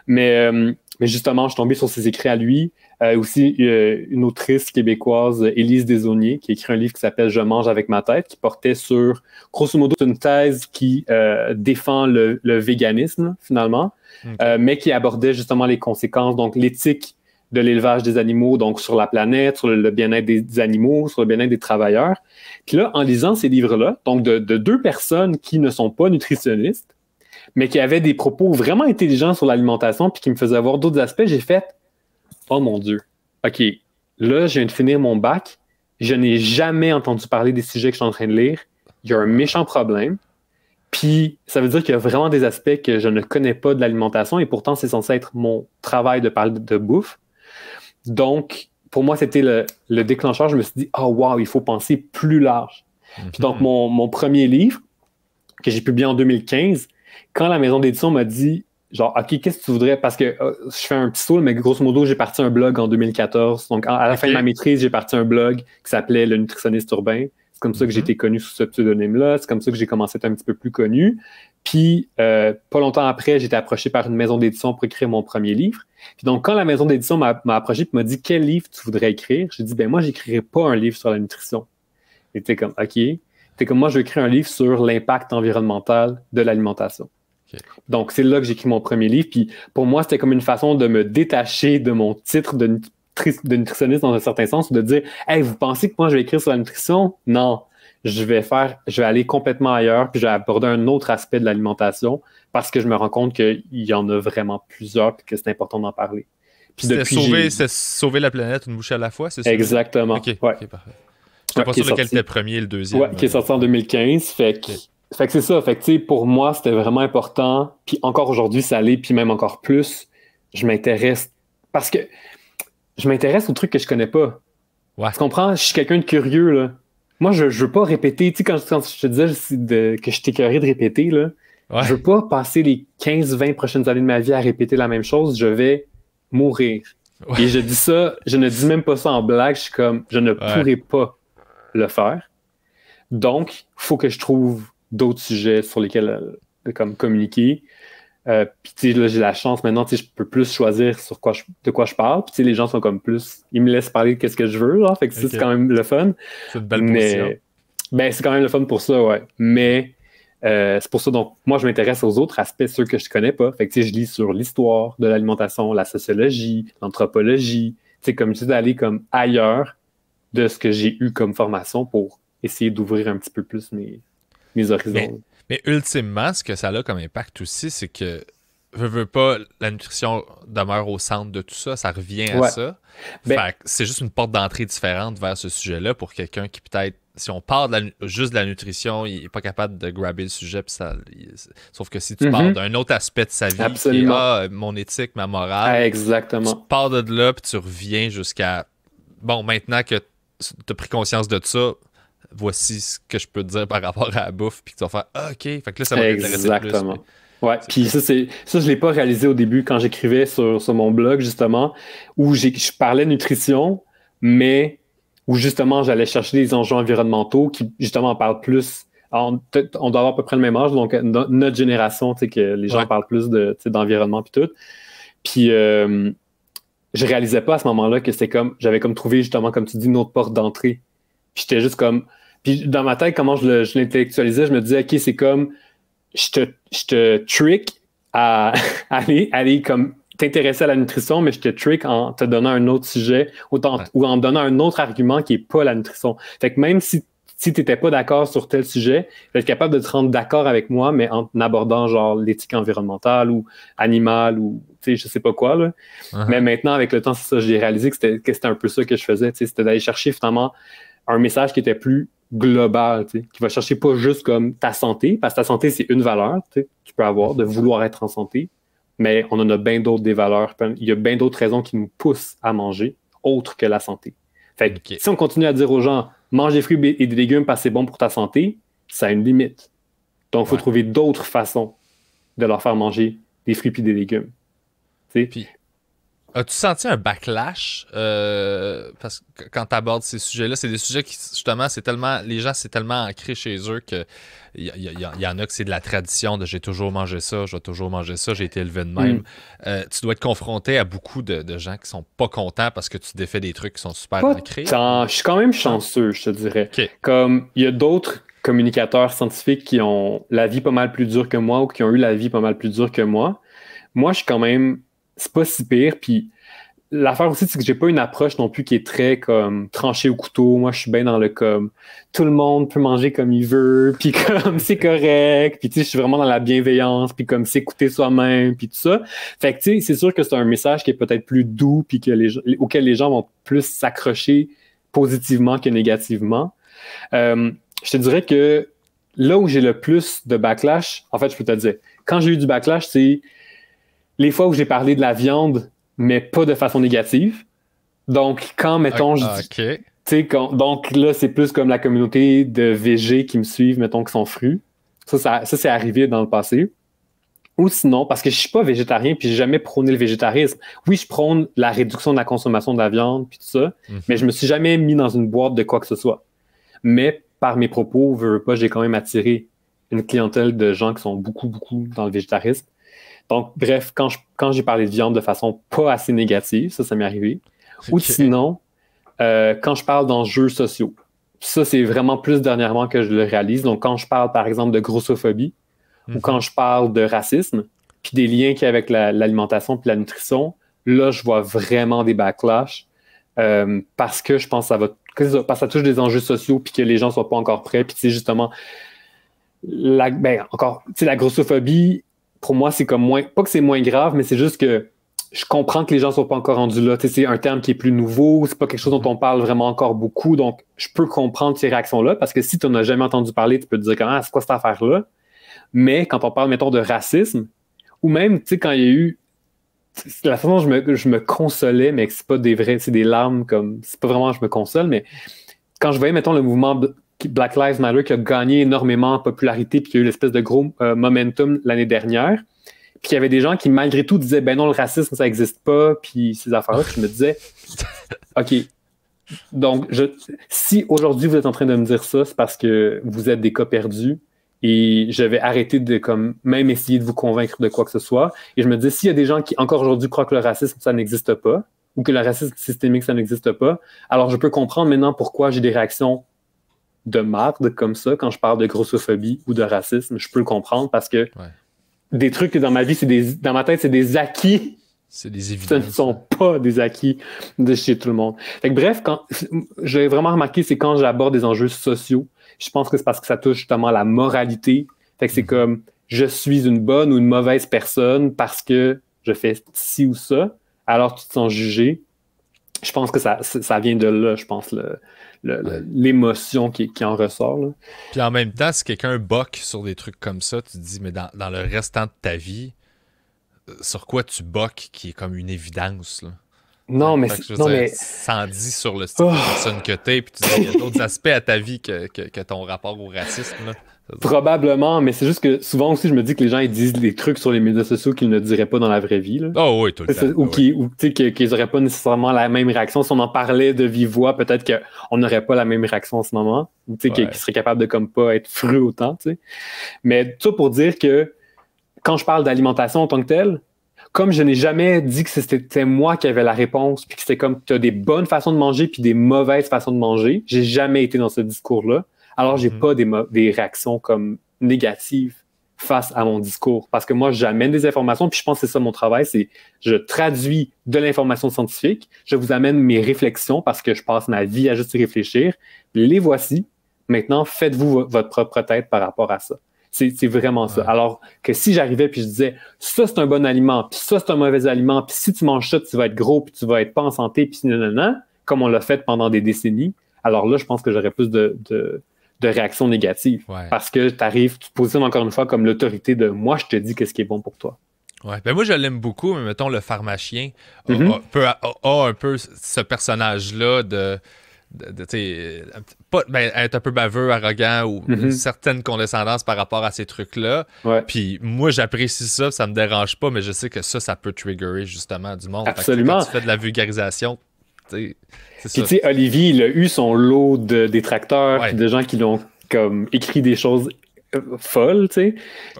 Mais, euh, justement, je suis tombé sur ses écrits à lui. Euh, aussi euh, une autrice québécoise, Élise Desauniers, qui a écrit un livre qui s'appelle Je mange avec ma tête, qui portait sur, grosso modo, une thèse qui défend le, véganisme, finalement, mais qui abordait justement les conséquences, donc l'éthique de l'élevage des animaux, donc sur la planète, sur le bien-être des animaux, sur le bien-être des travailleurs. Puis là, en lisant ces livres-là, donc de, deux personnes qui ne sont pas nutritionnistes, mais qui avaient des propos vraiment intelligents sur l'alimentation, puis qui me faisaient voir d'autres aspects, j'ai fait Oh mon Dieu, OK, là, je viens de finir mon bac, je n'ai jamais entendu parler des sujets que je suis en train de lire, il y a un méchant problème. Puis, ça veut dire qu'il y a vraiment des aspects que je ne connais pas de l'alimentation et pourtant, c'est censé être mon travail de parler de bouffe. Donc, pour moi, c'était le, déclencheur. Je me suis dit, ah, oh, il faut penser plus large. Puis donc, mhm. mon, premier livre, que j'ai publié en 2015, quand la maison d'édition m'a dit, genre, OK, qu'est-ce que tu voudrais? Parce que euh, je fais un petit saut, mais grosso modo, j'ai parti un blog en 2014. Donc, à la fin de ma maîtrise, j'ai parti un blog qui s'appelait Le nutritionniste urbain. C'est comme ça que j'ai mhm. été connu sous ce pseudonyme-là. C'est comme ça que j'ai commencé à être un petit peu plus connu. Puis, euh, pas longtemps après, j'ai été approché par une maison d'édition pour écrire mon premier livre. Puis donc, quand la maison d'édition m'a approché et m'a dit quel livre tu voudrais écrire, j'ai dit ben moi, j'écrirai pas un livre sur la nutrition. Et comme OK. C'était comme moi, je vais écrire un livre sur l'impact environnemental de l'alimentation. Donc, c'est là que j'écris mon premier livre. Puis pour moi, c'était comme une façon de me détacher de mon titre de, nutritionniste dans un certain sens, de dire Hey, vous pensez que moi je vais écrire sur la nutrition? Non je vais faire, je vais aller complètement ailleurs, puis je vais aborder un autre aspect de l'alimentation parce que je me rends compte qu'il y en a vraiment plusieurs, puis que c'est important d'en parler. c'est sauver, la planète une bouche à la fois, c'est ça? Exactement. parfait. Je ne pas sûr lequel était premier et le deuxième. Ouais, qui est euh. sorti en 2015. Fait que, c'est ça. Fait que, pour moi, c'était vraiment important. Puis encore aujourd'hui, ça l'est. Puis même encore plus, je m'intéresse. Parce que je m'intéresse aux trucs que je connais pas. Tu comprends? Je suis quelqu'un de curieux. Là. Moi, je, je veux pas répéter. Tu sais, quand, je te disais que je t'écœurais de répéter, là, ouais. je veux pas passer les 15-20 prochaines années de ma vie à répéter la même chose. Je vais mourir. Et je dis ça, je ne dis même pas ça en blague. Je suis comme, je ne pourrais pourrai pas le faire. Donc, faut que je trouve d'autres sujets sur lesquels euh, comme, communiquer. Euh, puis là, j'ai la chance maintenant, je peux plus choisir sur quoi je, de quoi je parle. Puis les gens sont comme plus, ils me laissent parler de qu'est-ce que je veux, Fait que c'est quand même le fun. C'est Mais, ben, c'est quand même le fun pour ça, ouais. Mais euh, c'est pour ça, donc, moi, je m'intéresse aux autres aspects, ceux que je connais pas. Fait que je lis sur l'histoire de l'alimentation, la sociologie, l'anthropologie. Tu comme je d'aller comme ailleurs de ce que j'ai eu comme formation pour essayer d'ouvrir un petit peu plus mes, mes horizons. Mais ultimement, ce que ça a comme impact aussi, c'est que veux, veux pas, la nutrition demeure au centre de tout ça, ça revient à ça. Ben que c'est juste une porte d'entrée différente vers ce sujet-là pour quelqu'un qui peut-être, si on parle juste de la nutrition, il n'est pas capable de grabber le sujet. sauf que si tu mhm. parles d'un autre aspect de sa vie, qui est euh, mon éthique, ma morale, ah, tu pars de là, puis tu reviens jusqu'à, bon, maintenant que tu as pris conscience de ça, voici ce que je peux dire par rapport à la bouffe, puis que tu vas faire ah, OK. Fait que là, ça va Exactement. Plus, Ouais, puis ça, c'est ça, je l'ai pas réalisé au début quand j'écrivais sur, sur, mon blog, justement, où je parlais nutrition, mais où justement j'allais chercher des enjeux environnementaux qui justement parlent plus. on doit avoir à peu près le même âge, donc euh, notre génération, tu sais, que les gens parlent plus d'environnement puis tout. Puis euh, je réalisais pas à ce moment-là que c'était comme j'avais comme trouvé justement, comme tu dis, une autre porte d'entrée. J'étais juste comme puis dans ma tête, comment je l'intellectualisais, je, me disais, OK, c'est comme je te, je te trick à aller, aller comme t'intéresser à la nutrition, mais je te trick en te donnant un autre sujet ou, en, te donnant un autre argument qui n'est pas la nutrition. Fait que même si, si tu n'étais pas d'accord sur tel sujet, tu être capable de te rendre d'accord avec moi, mais en abordant genre l'éthique environnementale ou animale ou je sais pas quoi. Là. Uh-huh. Mais maintenant, avec le temps, ça, j'ai réalisé que c'était un peu ça que je faisais. C'était d'aller chercher finalement un message qui était plus global, qui va chercher pas juste comme ta santé, parce que ta santé, c'est une valeur que tu peux avoir, de vouloir être en santé, mais on en a bien d'autres des valeurs. Il y a bien d'autres raisons qui nous poussent à manger, autre que la santé. Fait que, si on continue à dire aux gens, mange des fruits et des légumes parce que c'est bon pour ta santé, ça a une limite. Donc, il faut trouver d'autres façons de leur faire manger des fruits et des légumes. Puis, As-tu senti un backlash euh, parce que quand tu abordes ces sujets-là, c'est des sujets qui, justement, c'est tellement. Les gens, c'est tellement ancré chez eux que il y, en a que c'est de la tradition de j'ai toujours mangé ça, j'ai toujours mangé ça, j'ai été élevé de même. Mm. Euh, tu dois être confronté à beaucoup de, gens qui sont pas contents parce que tu défais des trucs qui sont super ancrés. Je suis quand même chanceux, je te dirais. Comme il y a d'autres communicateurs scientifiques qui ont la vie pas mal plus dure que moi ou qui ont eu la vie pas mal plus dure que moi. Moi, je suis quand même c'est pas si pire. Puis l'affaire aussi, c'est que j'ai pas une approche non plus qui est très comme tranchée au couteau. Moi, je suis bien dans le comme tout le monde peut manger comme il veut, puis comme c'est correct, puis tu sais, je suis vraiment dans la bienveillance, puis comme s'écouter soi-même, puis tout ça. Fait que tu sais, c'est sûr que c'est un message qui est peut-être plus doux, puis que les, auquel les gens vont plus s'accrocher positivement que négativement. Euh, je te dirais que là où j'ai le plus de backlash, en fait, je peux te dire, quand j'ai eu du backlash, c'est les fois où j'ai parlé de la viande, mais pas de façon négative. Donc, quand, mettons, je ah, dis. sais Quand, donc là, c'est plus comme la communauté de VG qui me suivent, mettons, qui sont fruits. Ça, ça, c'est arrivé dans le passé. Ou sinon, parce que je suis pas végétarien, puis j'ai jamais prôné le végétarisme. Oui, je prône la réduction de la consommation de la viande, puis tout ça, mhm. mais je me suis jamais mis dans une boîte de quoi que ce soit. Mais par mes propos, je veux pas, j'ai quand même attiré une clientèle de gens qui sont beaucoup, beaucoup dans le végétarisme. Donc, bref, quand, quand j'ai parlé de viande de façon pas assez négative, ça, ça m'est arrivé. Ou sinon, euh, quand je parle d'enjeux sociaux, ça, c'est vraiment plus dernièrement que je le réalise. Donc, quand je parle, par exemple, de grossophobie ou mhm. quand je parle de racisme, puis des liens qu'il y a avec l'alimentation puis la nutrition, là, je vois vraiment des backlash euh, parce que je pense que ça va touche des enjeux sociaux puis que les gens ne sont pas encore prêts. Puis, ben, tu sais, justement, ben, encore, la grossophobie, pour moi, c'est comme moins, pas que c'est moins grave, mais c'est juste que je comprends que les gens ne sont pas encore rendus là. C'est un terme qui est plus nouveau, c'est pas quelque chose dont on parle vraiment encore beaucoup. Donc, je peux comprendre ces réactions-là parce que si tu n'en as jamais entendu parler, tu peux te dire comment, c'est quoi cette affaire-là? Mais quand on parle, mettons, de racisme, ou même, tu sais, quand il y a eu. La façon dont je me, je me consolais, mais c'est pas des vrais, c'est des larmes comme. C'est pas vraiment je me console, mais quand je voyais, mettons, le mouvement Black Lives Matter qui a gagné énormément en popularité puis qui a eu l'espèce de gros euh, momentum l'année dernière. Puis il y avait des gens qui, malgré tout, disaient Ben non, le racisme, ça n'existe pas, puis ces affaires-là. je me disais OK, donc si aujourd'hui vous êtes en train de me dire ça, c'est parce que vous êtes des cas perdus et je vais arrêter de comme même essayer de vous convaincre de quoi que ce soit. Et je me dis, s'il y a des gens qui encore aujourd'hui croient que le racisme, ça n'existe pas, ou que le racisme systémique, ça n'existe pas, alors je peux comprendre maintenant pourquoi j'ai des réactions de marde comme ça, quand je parle de grossophobie ou de racisme, je peux le comprendre parce que des trucs que dans ma vie, c'est des, dans ma tête, c'est des acquis. C'est des Ce ne sont pas des acquis de chez tout le monde. Fait bref, quand, j'ai vraiment remarqué, c'est quand j'aborde des enjeux sociaux, je pense que c'est parce que ça touche justement à la moralité. Fait que c'est mhm. comme, je suis une bonne ou une mauvaise personne parce que je fais ci ou ça. Alors, tu te sens jugé. Je pense que ça, ça vient de là, je pense, le, l'émotion qui, en ressort. Là. Puis en même temps, si quelqu'un boque sur des trucs comme ça, tu te dis, mais dans, le restant de ta vie, euh, sur quoi tu boques qui est comme une évidence. Non, mais, ça non dit sur le style de oh. personne que t'es, puis tu dis, il y a d'autres aspects à ta vie que, ton rapport au racisme. Là. Probablement, mais c'est juste que souvent aussi, je me dis que les gens disent des trucs sur les médias sociaux qu'ils ne diraient pas dans la vraie vie. Là. Oh oui, tout Ou qu'ils n'auraient pas nécessairement la même réaction. Si on en parlait de vive voix, peut-être qu'on n'aurait pas la même réaction en ce moment. Ou qu'ils seraient capables de comme pas être fru autant. Mais tout ça pour dire que quand je parle d'alimentation en tant que telle, comme je n'ai jamais dit que c'était moi qui avais la réponse, puis que c'était comme tu as des bonnes façons de manger puis des mauvaises façons de manger, j'ai jamais été dans ce discours-là. Alors, j'ai mhm. pas des, réactions comme négatives face à mon discours. Parce que moi, j'amène des informations, puis je pense que c'est ça mon travail, c'est je traduis de l'information scientifique, je vous amène mes réflexions parce que je passe ma vie à juste y réfléchir. Les voici. Maintenant, faites-vous votre propre tête par rapport à ça. C'est vraiment ça. Alors que si j'arrivais puis je disais ça c'est un bon aliment, puis ça c'est un mauvais aliment, puis si tu manges ça, tu vas être gros, puis tu vas être pas en santé, puis non, non, non, comme on l'a fait pendant des décennies, alors là, je pense que j'aurais plus de de réaction négative. Parce que tu arrives, tu te encore une fois comme l'autorité de moi, je te dis qu'est-ce qui est bon pour toi. Ouais, ben moi je l'aime beaucoup, mais mettons le pharmacien a, mm-hmm. un peu ce personnage-là de. Ben, être un peu baveux, arrogant ou une mm-hmm. certaine condescendance par rapport à ces trucs-là. Puis moi j'apprécie ça, ça me dérange pas, mais je sais que ça, ça peut triggerer justement du monde. Absolument. Quand tu fais de la vulgarisation, puis tu sais, Olivier, il a eu son lot de détracteurs, et de gens qui l'ont comme écrit des choses euh, folles tu sais.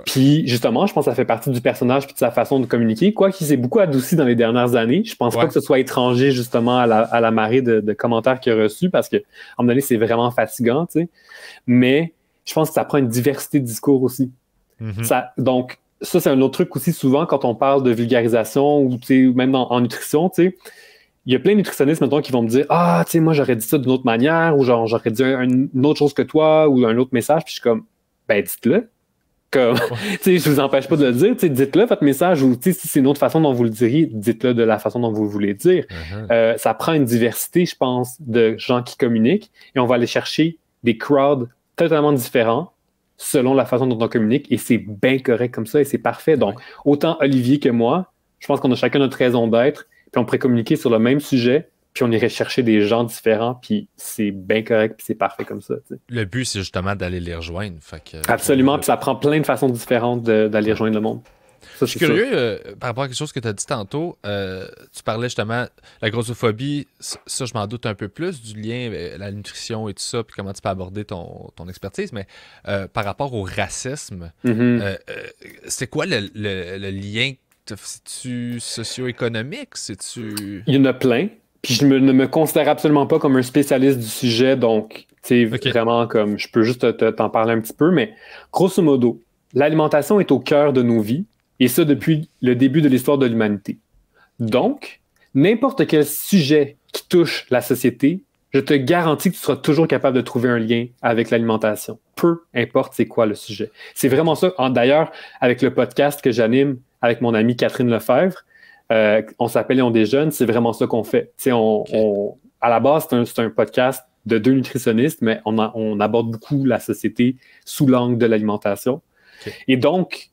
Puis justement, je pense que ça fait partie du personnage puis de sa façon de communiquer, quoi qu'il s'est beaucoup adouci dans les dernières années. Je pense pas que ce soit étranger justement à la, marée de, commentaires qu'il a reçus parce que, un moment donné, c'est vraiment fatigant, tu sais. Mais je pense que ça prend une diversité de discours aussi. Mm-hmm. donc, ça, c'est un autre truc aussi, souvent, quand on parle de vulgarisation ou, même en, en nutrition, tu sais, il y a plein de nutritionnistes, maintenant qui vont me dire Ah, tu sais, moi, j'aurais dit ça d'une autre manière, ou genre, j'aurais dit une autre chose que toi, ou un autre message. Puis je suis comme Ben, dites-le. Comme, tu sais, je vous empêche pas de le dire, tu sais, dites-le votre message, ou si c'est une autre façon dont vous le diriez, dites-le de la façon dont vous voulez dire. Uh-huh. Euh, ça prend une diversité, je pense, de gens qui communiquent, et on va aller chercher des crowds totalement différents selon la façon dont on communique, et c'est bien correct comme ça, et c'est parfait. Donc, autant Olivier que moi, je pense qu'on a chacun notre raison d'être puis on pourrait communiquer sur le même sujet, puis on irait chercher des gens différents, puis c'est bien correct, puis c'est parfait comme ça. Le but, c'est justement d'aller les rejoindre. Fait euh, Absolument, euh, puis ça prend plein de façons différentes d'aller rejoindre le monde. je suis curieux euh, par rapport à quelque chose que tu as dit tantôt. tu parlais justement la grossophobie, ça je m'en doute un peu plus du lien, la nutrition et tout ça, puis comment tu peux aborder ton, expertise, mais par rapport au racisme, mm-hmm. c'est quoi le lien c'est-tu socio-économique? C'est-tu... Il y en a plein. Puis je ne me considère absolument pas comme un spécialiste du sujet, donc c'est vraiment comme je peux juste t'en parler un petit peu, mais grosso modo, l'alimentation est au cœur de nos vies, et ça depuis le début de l'histoire de l'humanité. Donc, n'importe quel sujet qui touche la société, je te garantis que tu seras toujours capable de trouver un lien avec l'alimentation. Peu importe c'est quoi le sujet. C'est vraiment ça. D'ailleurs, avec le podcast que j'anime, avec mon amie Catherine Lefebvre. Euh, on s'appelle et on déjeune, c'est vraiment ça qu'on fait. on, à la base, c'est un, podcast de deux nutritionnistes, mais on, on aborde beaucoup la société sous l'angle de l'alimentation. Et donc,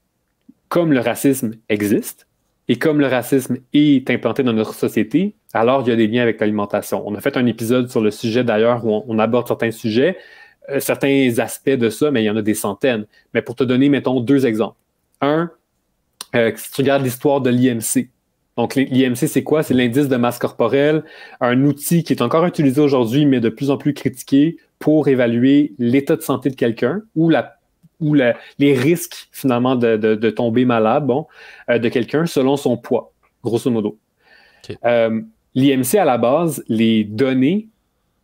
comme le racisme existe, et comme le racisme est implanté dans notre société, alors il y a des liens avec l'alimentation. On a fait un épisode sur le sujet d'ailleurs où on, aborde certains sujets, euh, certains aspects de ça, mais il y en a des centaines. Mais pour te donner, mettons, deux exemples. Un, euh, si tu regardes l'histoire de l'IMC. Donc, l'IMC, c'est quoi? C'est l'indice de masse corporelle, un outil qui est encore utilisé aujourd'hui, mais de plus en plus critiqué pour évaluer l'état de santé de quelqu'un ou la ou les risques finalement de, tomber malade bon, euh, de quelqu'un selon son poids, grosso modo. Euh, L'IMC, à la base, les données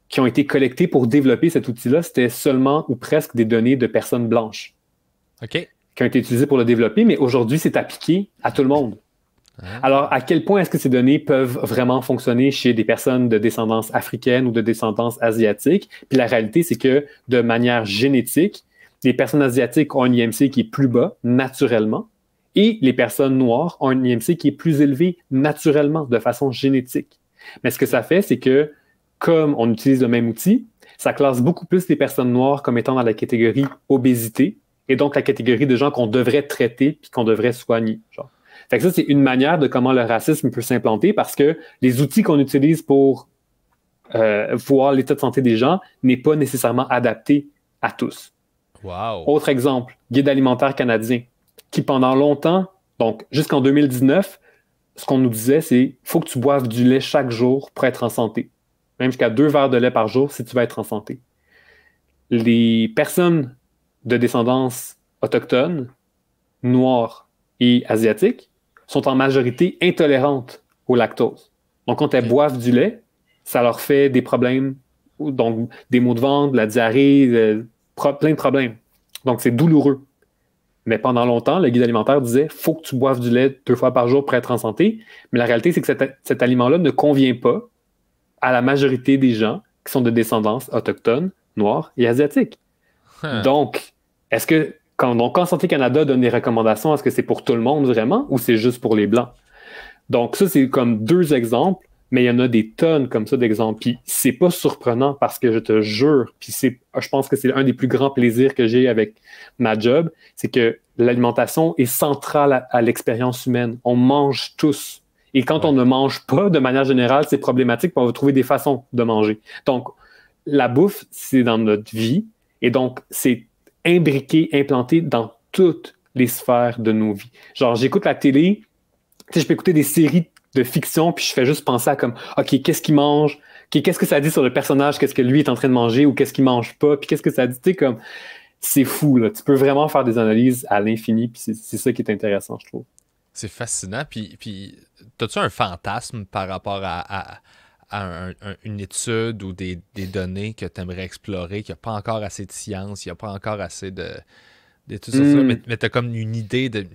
qui ont été collectées pour développer cet outil-là, c'était seulement ou presque des données de personnes blanches. OK qui ont été utilisés pour le développer, mais aujourd'hui, c'est appliqué à tout le monde. Ah. Alors, à quel point est-ce que ces données peuvent vraiment fonctionner chez des personnes de descendance africaine ou de descendance asiatique? Puis la réalité, c'est que de manière génétique, les personnes asiatiques ont un IMC qui est plus bas naturellement et les personnes noires ont un IMC qui est plus élevé naturellement de façon génétique. Mais ce que ça fait, c'est que comme on utilise le même outil, ça classe beaucoup plus les personnes noires comme étant dans la catégorie obésité et donc la catégorie de gens qu'on devrait traiter puis qu'on devrait soigner. Fait que ça, c'est une manière de comment le racisme peut s'implanter parce que les outils qu'on utilise pour euh, voir l'état de santé des gens n'est pas nécessairement adapté à tous. Wow. Autre exemple, guide alimentaire canadien, qui pendant longtemps, donc jusqu'en 2019, ce qu'on nous disait, c'est faut que tu boives du lait chaque jour pour être en santé. Même jusqu'à deux verres de lait par jour si tu veux être en santé. Les personnes de descendance autochtone, noire et asiatique sont en majorité intolérantes au lactose. Donc, quand elles boivent du lait, ça leur fait des problèmes, donc des maux de ventre, de la diarrhée, plein de problèmes. Donc, c'est douloureux. Mais pendant longtemps, le guide alimentaire disait faut que tu boives du lait deux fois par jour pour être en santé. Mais la réalité, c'est que cet, aliment-là ne convient pas à la majorité des gens qui sont de descendance autochtone, noire et asiatique. Donc, est-ce que quand, donc, quand Santé Canada donne des recommandations, est-ce que c'est pour tout le monde vraiment ou c'est juste pour les Blancs? Donc, ça, c'est comme deux exemples, mais il y en a des tonnes comme ça d'exemples. Puis, c'est pas surprenant parce que je te jure, puis c'est, je pense que c'est un des plus grands plaisirs que j'ai avec ma job, c'est que l'alimentation est centrale à, l'expérience humaine. On mange tous. Et quand on ne mange pas, de manière générale, c'est problématique, pour trouver des façons de manger. Donc, la bouffe, c'est dans notre vie. Et donc, c'est imbriqués, implantés dans toutes les sphères de nos vies. Genre, j'écoute la télé, je peux écouter des séries de fiction, puis je fais juste penser à comme, OK, qu'est-ce qu'il mange? qu'est-ce que ça dit sur le personnage? Qu'est-ce que lui est en train de manger ou qu'est-ce qu'il mange pas? Puis qu'est-ce que ça dit? Tu comme, c'est fou, là. Tu peux vraiment faire des analyses à l'infini, puis c'est ça qui est intéressant, je trouve. C'est fascinant. Puis, puis as-tu un fantasme par rapport à, une étude ou des, données que tu aimerais explorer, qu'il n'y a pas encore assez de science, il n'y a pas encore assez de, de tout ça. Hmm. Mais, tu as comme une idée de.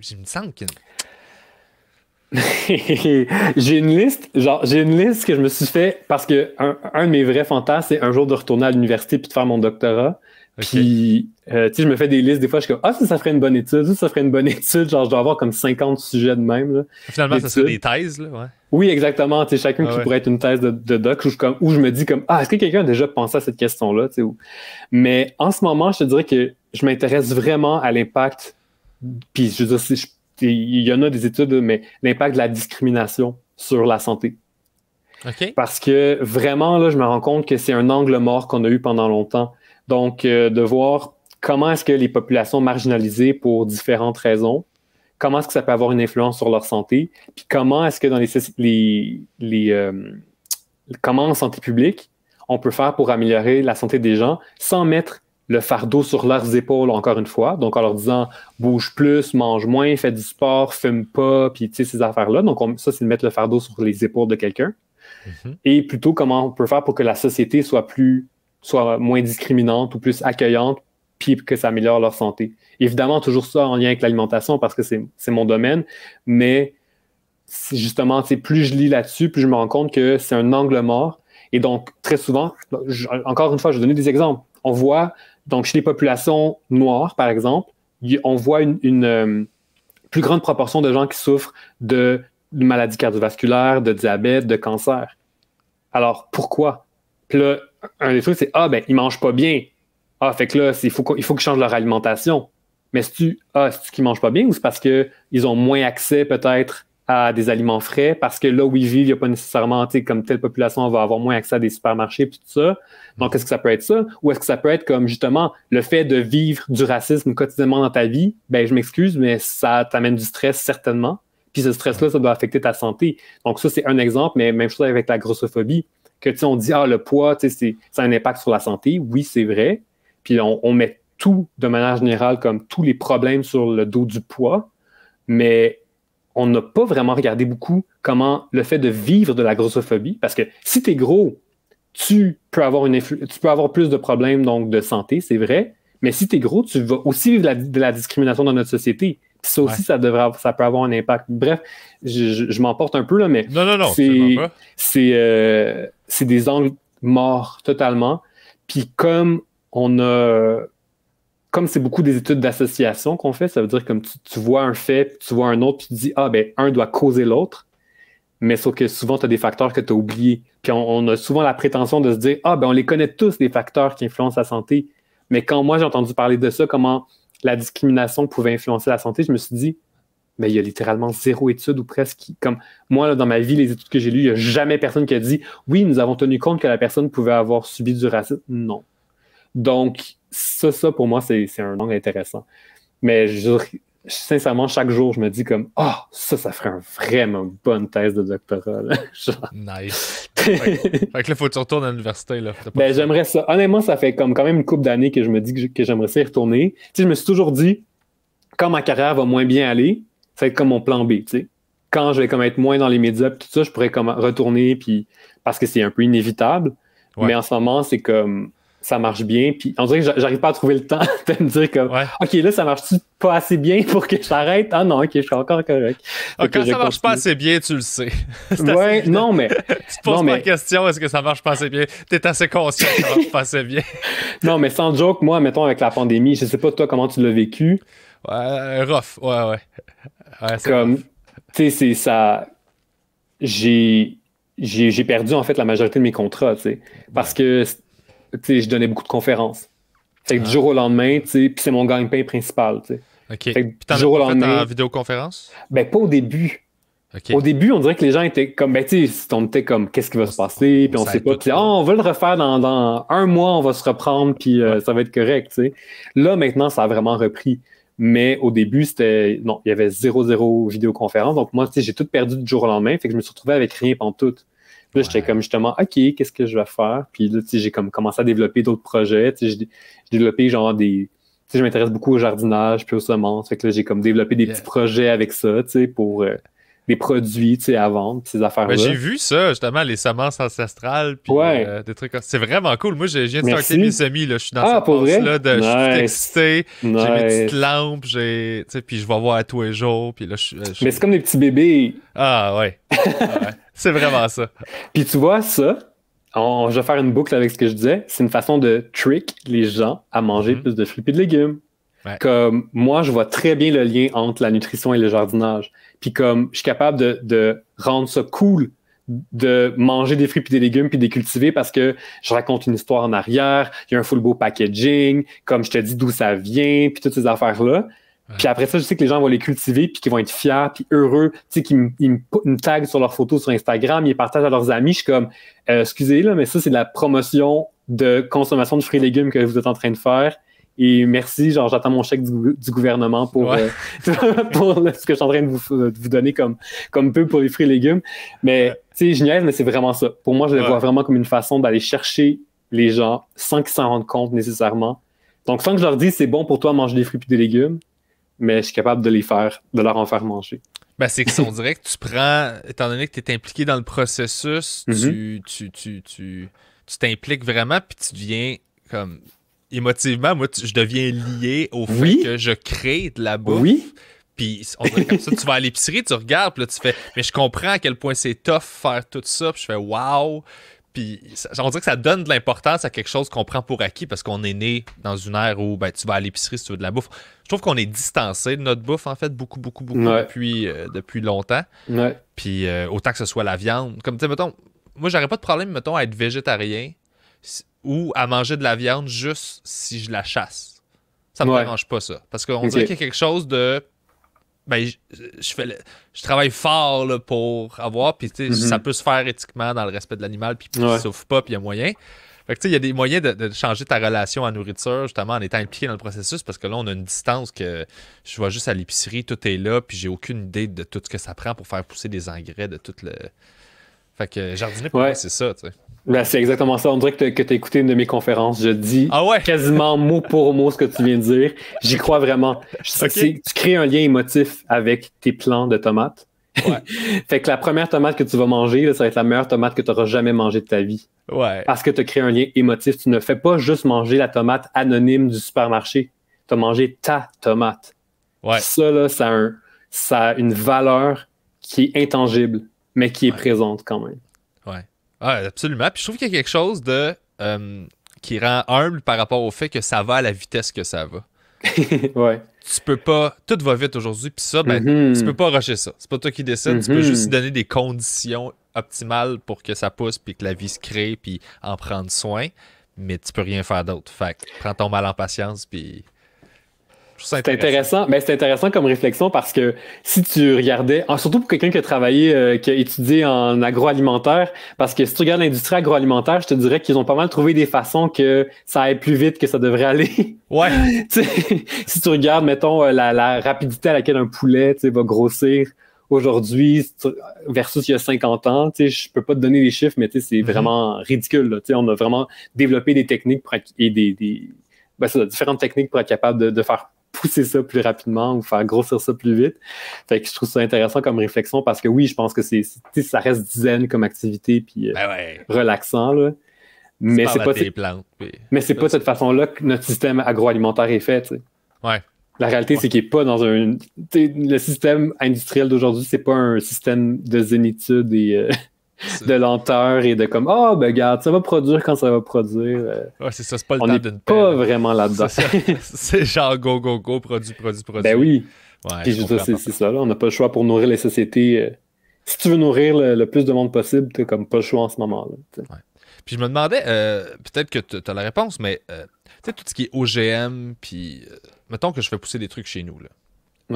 j'ai une liste, genre, j'ai une liste que je me suis fait parce que un, un de mes vrais fantasmes, c'est un jour de retourner à l'université puis de faire mon doctorat. Puis, euh, je me fais des listes. Des fois, je suis comme, ah, ça, ferait une bonne étude. Ça, ferait une bonne étude. Genre, je dois avoir comme 50 sujets de même. Là, Finalement, ça serait des thèses, là, ouais. Oui, exactement. Tu sais, chacun ah qui pourrait être une thèse de, doc où je, comme, où je me dis comme, ah, est-ce que quelqu'un a déjà pensé à cette question-là? Tu sais, Mais en ce moment, je te dirais que je m'intéresse vraiment à l'impact. Puis, je veux dire, il y en a des études, mais l'impact de la discrimination sur la santé. Parce que vraiment, là, je me rends compte que c'est un angle mort qu'on a eu pendant longtemps donc, euh, de voir comment est-ce que les populations marginalisées pour différentes raisons, comment est-ce que ça peut avoir une influence sur leur santé, puis comment est-ce que dans les, les, euh, comment en santé publique, on peut faire pour améliorer la santé des gens sans mettre le fardeau sur leurs épaules, encore une fois. Donc, en leur disant bouge plus, mange moins, fais du sport, fume pas, puis tu sais, ces affaires-là. Donc, ça, c'est de mettre le fardeau sur les épaules de quelqu'un. Mm-hmm. Et plutôt, comment on peut faire pour que la société soit plus soit moins discriminante ou plus accueillante, puis que ça améliore leur santé. Évidemment, toujours ça en lien avec l'alimentation parce que c'est mon domaine, mais justement, plus je lis là-dessus, plus je me rends compte que c'est un angle mort. Et donc, très souvent, encore une fois, je vais donner des exemples. On voit, donc, chez les populations noires, par exemple, on voit une, euh, plus grande proportion de gens qui souffrent de, maladies cardiovasculaires, de diabète, de cancer. Alors, pourquoi? Puis un des trucs, c'est Ah, ben, ils mangent pas bien. Ah, fait que là, il faut, qu'ils changent leur alimentation. Mais c'est-tu ah, c'est qu'ils mangent pas bien ou c'est parce qu'ils ont moins accès peut-être à des aliments frais parce que là où ils vivent, il n'y a pas nécessairement, comme telle population, on va avoir moins accès à des supermarchés puis tout ça. Donc, mhm. est-ce que ça peut être ça? Ou est-ce que ça peut être comme justement le fait de vivre du racisme quotidiennement dans ta vie? Ben, je m'excuse, mais ça t'amène du stress certainement. Puis ce stress-là, ça doit affecter ta santé. Donc, ça, c'est un exemple, mais même chose avec la grossophobie on dit ah le poids, c'est a un impact sur la santé. Oui, c'est vrai. Puis on, met tout de manière générale comme tous les problèmes sur le dos du poids, mais on n'a pas vraiment regardé beaucoup comment le fait de vivre de la grossophobie, parce que si tu es gros, tu peux avoir une tu peux avoir plus de problèmes donc de santé, c'est vrai, mais si tu es gros, tu vas aussi vivre de la discrimination dans notre société. Ça aussi, ça, devrait, ça peut avoir un impact. Bref, je, je, porte m'emporte un peu, là, mais. Euh, c'est, des angles morts totalement. Puis comme on a. Comme c'est beaucoup des études d'association qu'on fait, ça veut dire comme tu, vois un fait, tu vois un autre, puis tu dis, ah, ben, un doit causer l'autre mais sauf que souvent, tu as des facteurs que tu as oubliés. Puis on, on, a souvent la prétention de se dire Ah, ben on les connaît tous, les facteurs qui influencent la santé. Mais quand moi, j'ai entendu parler de ça, comment la discrimination pouvait influencer la santé, je me suis dit, mais il y a littéralement zéro étude ou presque comme moi, dans ma vie, les études que j'ai lues, il n'y a jamais personne qui a dit, oui, nous avons tenu compte que la personne pouvait avoir subi du racisme. Non. Donc, ça, ça, pour moi, c'est un angle intéressant. Mais je, sincèrement, chaque jour, je me dis comme oh, ça, ça ferait une vraiment bonne thèse de doctorat. Nice. fait, que là, faut que tu retournes à l'université. Là. Ben, j'aimerais ça. Honnêtement, ça fait comme quand même une couple d'années que je me dis que j'aimerais ça y retourner. Tu je me suis toujours dit, quand ma carrière va moins bien aller, ça va être comme mon plan B, tu Quand je vais comme être moins dans les médias, tout ça, je pourrais comme retourner, puis parce que c'est un peu inévitable. Mais en ce moment, c'est comme ça marche bien. Puis on dirait que j'arrive pas à trouver le temps de me dire comme, OK, là, ça marche-tu pas assez bien pour que je t'arrête? Ah non, OK, je suis encore correct. Ah, quand ça marche pas assez bien, tu le sais. ouais, non, mais. tu poses pas la question, est-ce que ça marche pas assez bien? Tu assez conscient que ça marche pas assez bien. non, mais sans joke, moi, mettons, avec la pandémie, je sais pas toi comment tu l'as vécu. Ouais, rough, ouais, ouais. comme, tu sais, c'est ça. J'ai. J'ai perdu en fait la majorité de mes contrats, tu sais. Parce que je donnais beaucoup de conférences. Fait du ah. jour au lendemain, puis c'est mon gagne-pain principal. sais. OK. Fait que puis en vidéoconférence? Ben, pas au début. Au début, on dirait que les gens étaient comme, ben, tu sais, on était comme, qu'est-ce qui va se passer, puis on sait pas, puis ah, on va le refaire dans, un mois, on va se reprendre, puis euh, ça va être correct, tu Là, maintenant, ça a vraiment repris. Mais au début, c'était, non, il y avait zéro, zéro vidéoconférence. Donc, moi, tu j'ai tout perdu du jour au lendemain, fait que je me suis retrouvé avec rien pendant tout. Là, j'étais comme justement, OK, qu'est-ce que je vais faire? Puis là, j'ai comme commencé à développer d'autres projets. J'ai développé genre des. Tu sais, je m'intéresse beaucoup au jardinage puis aux semences. Fait que là, j'ai comme développé des petits projets avec ça, tu sais, pour. Euh, des produits à vendre, ces affaires-là. Ben, j'ai vu ça, justement, les semences ancestrales, puis euh, des trucs C'est vraiment cool. Moi, je viens de starter mes amis, Je suis dans ah, cette là de... Je suis excité, j'ai mes petites lampes, j'ai... puis je vais voir à tous les jours, puis là, euh, Mais c'est comme des petits bébés. Ah, ouais. Ah, c'est vraiment ça. puis tu vois, ça, je vais faire une boucle avec ce que je disais, c'est une façon de trick les gens à manger mm-hmm. plus de fruits et de légumes. Comme moi, je vois très bien le lien entre la nutrition et le jardinage puis comme je suis capable de, rendre ça cool de manger des fruits puis des légumes puis des cultiver parce que je raconte une histoire en arrière, il y a un full beau packaging, comme je te dis d'où ça vient, puis toutes ces affaires-là. Puis après ça, je sais que les gens vont les cultiver, puis qu'ils vont être fiers, puis heureux, tu sais, qu'ils me tag sur leurs photos sur Instagram, ils partagent à leurs amis. Je suis comme, euh, excusez, là, mais ça, c'est de la promotion de consommation de fruits et légumes que vous êtes en train de faire. Et merci, genre j'attends mon chèque du, gouvernement pour, euh, ce que je suis en train de vous, euh, vous, donner comme, comme peu pour les fruits et légumes. Mais c'est génial, mais c'est vraiment ça. Pour moi, je le vois vraiment comme une façon d'aller chercher les gens sans qu'ils s'en rendent compte nécessairement. Donc sans que je leur dise c'est bon pour toi manger des fruits et des légumes, mais je suis capable de les faire, de leur en faire manger. Ben, c'est que sont on dirait que tu prends, étant donné que tu es impliqué dans le processus, mm-hmm. tu, tu, tu, t'impliques vraiment, puis tu deviens comme émotivement, moi, je deviens lié au fait que je crée de la bouffe. Oui. Puis on dirait comme ça, tu vas à l'épicerie, tu regardes, puis là, tu fais, mais je comprends à quel point c'est tough faire tout ça, puis je fais, waouh. Puis on dirait que ça donne de l'importance à quelque chose qu'on prend pour acquis parce qu'on est né dans une ère où ben, tu vas à l'épicerie si tu veux de la bouffe. Je trouve qu'on est distancé de notre bouffe, en fait, beaucoup, beaucoup, beaucoup depuis, euh, depuis longtemps. Ouais. Puis euh, autant que ce soit la viande. Comme, tu sais, mettons, moi, j'aurais pas de problème, mettons, à être végétarien ou à manger de la viande juste si je la chasse. Ça me dérange pas, ça. Parce qu'on on dirait qu'il y a quelque chose de. Ben, je, fais je travaille fort pour avoir, puis mm-hmm. ça peut se faire éthiquement dans le respect de l'animal, puis ouais. ne souffre pas, puis il y a moyen. Fait que il y a des moyens de, changer ta relation à nourriture, justement, en étant impliqué dans le processus, parce que là, on a une distance que je vois juste à l'épicerie, tout est là, puis j'ai aucune idée de tout ce que ça prend pour faire pousser des engrais, de tout le. Fait que jardiner, pour c'est ça, tu sais. Ben, c'est exactement ça. On dirait que tu as écouté une de mes conférences. Je dis ah quasiment mot pour mot ce que tu viens de dire. J'y crois vraiment. Tu crées un lien émotif avec tes plants de tomates. fait que la première tomate que tu vas manger, ça va être la meilleure tomate que tu auras jamais mangée de ta vie. Ouais. Parce que tu as créé un lien émotif. Tu ne fais pas juste manger la tomate anonyme du supermarché. Tu as mangé ta tomate. Ouais. Ça, là, ça a une valeur qui est intangible, mais qui est présente quand même. Ah, absolument. Puis je trouve qu'il y a quelque chose de euh, qui rend humble par rapport au fait que ça va à la vitesse que ça va. ouais. Tu peux pas. Tout va vite aujourd'hui, puis ça, ben, mm-hmm. tu peux pas rusher ça. C'est pas toi qui décides. Tu peux mm-hmm. juste donner des conditions optimales pour que ça pousse, puis que la vie se crée, puis en prendre soin. Mais tu peux rien faire d'autre. Fait que prends ton mal en patience, puis c'est intéressant. mais ben, c'est intéressant comme réflexion parce que si tu regardais, ah, surtout pour quelqu'un qui a travaillé, euh, qui a étudié en agroalimentaire, parce que si tu regardes l'industrie agroalimentaire, je te dirais qu'ils ont pas mal trouvé des façons que ça aille plus vite que ça devrait aller. Ouais. si tu regardes, mettons, euh, la, rapidité à laquelle un poulet va grossir aujourd'hui versus il y a 50 ans, je peux pas te donner les chiffres, mais c'est sais, c'est mm-hmm. vraiment ridicule. Là, on a vraiment développé des techniques pour, et des, ben, ça, différentes techniques pour être capable de faire pousser ça plus rapidement ou faire grossir ça plus vite. Fait que je trouve ça intéressant comme réflexion parce que oui, je pense que c'est ça reste dizaine comme activité puis euh, ben relaxant là. Mais c'est pas plantes, mais c'est pas de cette façon-là que notre système agroalimentaire est fait. La réalité, c'est qu'il n'est pas dans un. Le système industriel d'aujourd'hui, c'est pas un système de zénitude et euh, de lenteur et de comme ah oh, ben regarde ça va produire quand ça va produire euh. c'est ça c'est pas on n'est pas vraiment là dedans c'est genre go go go produit produit produit ben oui puis c'est ça là, on n'a pas le choix pour nourrir les sociétés euh. si tu veux nourrir le, plus de monde possible t'as comme pas le choix en ce moment là puis je me demandais euh, peut-être que tu as la réponse mais tu sais tout ce qui est OGM puis mettons que je fais pousser des trucs chez nous là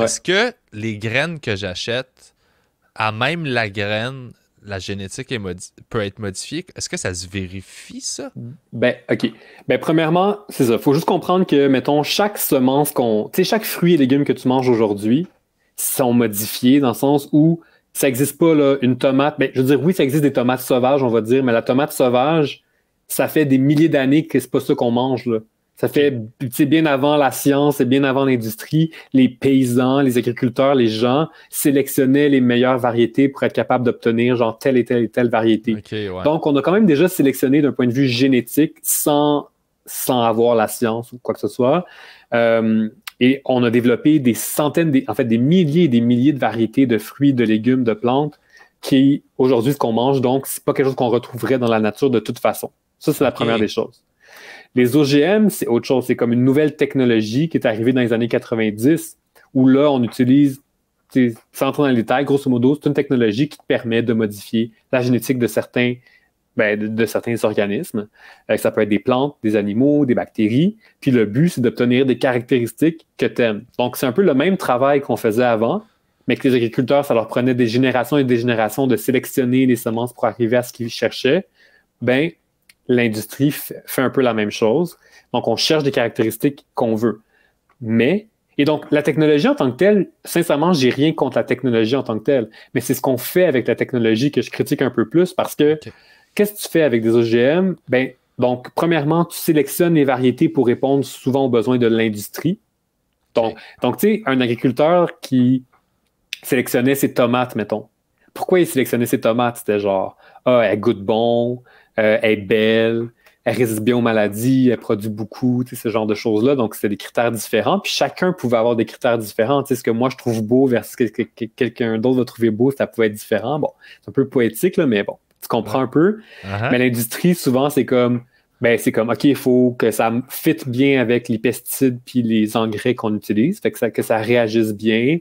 est-ce que les graines que j'achète à même la graine la génétique est peut être modifiée. Est-ce que ça se vérifie, ça? Ben, OK. Ben, premièrement, c'est ça. faut juste comprendre que, mettons, chaque semence qu'on. Tu sais, chaque fruit et légume que tu manges aujourd'hui sont modifiés dans le sens où ça n'existe pas, là, une tomate. Ben, je veux dire, oui, ça existe des tomates sauvages, on va dire, mais la tomate sauvage, ça fait des milliers d'années que c'est pas ça qu'on mange, là. Ça fait bien avant la science et bien avant l'industrie, les paysans, les agriculteurs, les gens sélectionnaient les meilleures variétés pour être capables d'obtenir genre telle et telle et telle variété. Donc, on a quand même déjà sélectionné d'un point de vue génétique sans, sans avoir la science ou quoi que ce soit. Euh, et on a développé des centaines, en fait des milliers et des milliers de variétés de fruits, de légumes, de plantes qui, aujourd'hui, ce qu'on mange, donc, c'est pas quelque chose qu'on retrouverait dans la nature de toute façon. Ça, c'est la première des choses. Les OGM, c'est autre chose. C'est comme une nouvelle technologie qui est arrivée dans les années 90, où là, on utilise, sans entrer dans les détails, grosso modo, c'est une technologie qui te permet de modifier la génétique de certains, ben, de, certains organismes. Euh, ça peut être des plantes, des animaux, des bactéries. Puis le but, c'est d'obtenir des caractéristiques que tu aimes. Donc, c'est un peu le même travail qu'on faisait avant, mais que les agriculteurs, ça leur prenait des générations et des générations de sélectionner les semences pour arriver à ce qu'ils cherchaient. Ben, l'industrie fait un peu la même chose. Donc, on cherche des caractéristiques qu'on veut. Mais, et donc, la technologie en tant que telle, sincèrement, j'ai rien contre la technologie en tant que telle. Mais c'est ce qu'on fait avec la technologie que je critique un peu plus parce que qu'est-ce que tu fais avec des OGM? Ben, donc, premièrement, tu sélectionnes les variétés pour répondre souvent aux besoins de l'industrie. Donc, donc tu sais, un agriculteur qui sélectionnait ses tomates, mettons. Pourquoi il sélectionnait ses tomates? C'était genre, ah, elle goûte bon, euh, elle est belle, elle résiste bien aux maladies, elle produit beaucoup, ce genre de choses-là. Donc, c'est des critères différents. Puis chacun pouvait avoir des critères différents. ce que moi je trouve beau versus ce que, quelqu'un d'autre va trouver beau, ça pouvait être différent. Bon, c'est un peu poétique, là, mais bon, tu comprends un peu. Uh-huh. Mais l'industrie, souvent, c'est comme ben, c'est comme OK, il faut que ça fitte bien avec les pesticides puis les engrais qu'on utilise, fait que ça réagisse bien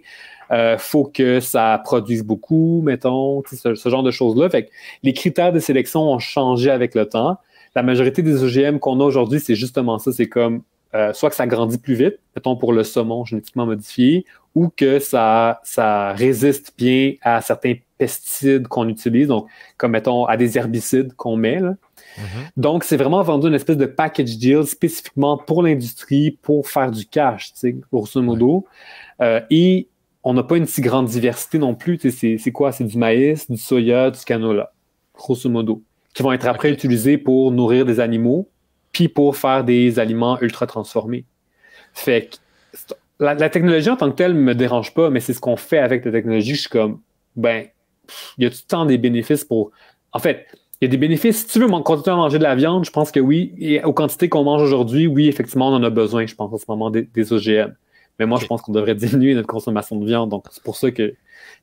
il euh, faut que ça produise beaucoup, mettons, ce, genre de choses-là. Fait les critères de sélection ont changé avec le temps. La majorité des OGM qu'on a aujourd'hui, c'est justement ça. C'est comme euh, soit que ça grandit plus vite, mettons pour le saumon génétiquement modifié, ou que ça, ça résiste bien à certains pesticides qu'on utilise, donc comme mettons à des herbicides qu'on met. Mm-hmm. Donc, c'est vraiment vendu une espèce de package deal spécifiquement pour l'industrie, pour faire du cash, grosso modo. Euh, et on n'a pas une si grande diversité non plus. C'est quoi? C'est du maïs, du soya, du canola, grosso modo, qui vont être après utilisés pour nourrir des animaux, puis pour faire des aliments ultra transformés. Fait que la, technologie en tant que telle me dérange pas, mais c'est ce qu'on fait avec la technologie. Je suis comme, ben, il y a tout le temps des bénéfices pour. En fait, il y a des bénéfices. Si tu veux continuer à manger de la viande, je pense que oui. Et aux quantités qu'on mange aujourd'hui, oui, effectivement, on en a besoin, je pense, en ce moment, des OGM. Mais moi, je pense qu'on devrait diminuer notre consommation de viande. Donc, c'est pour ça que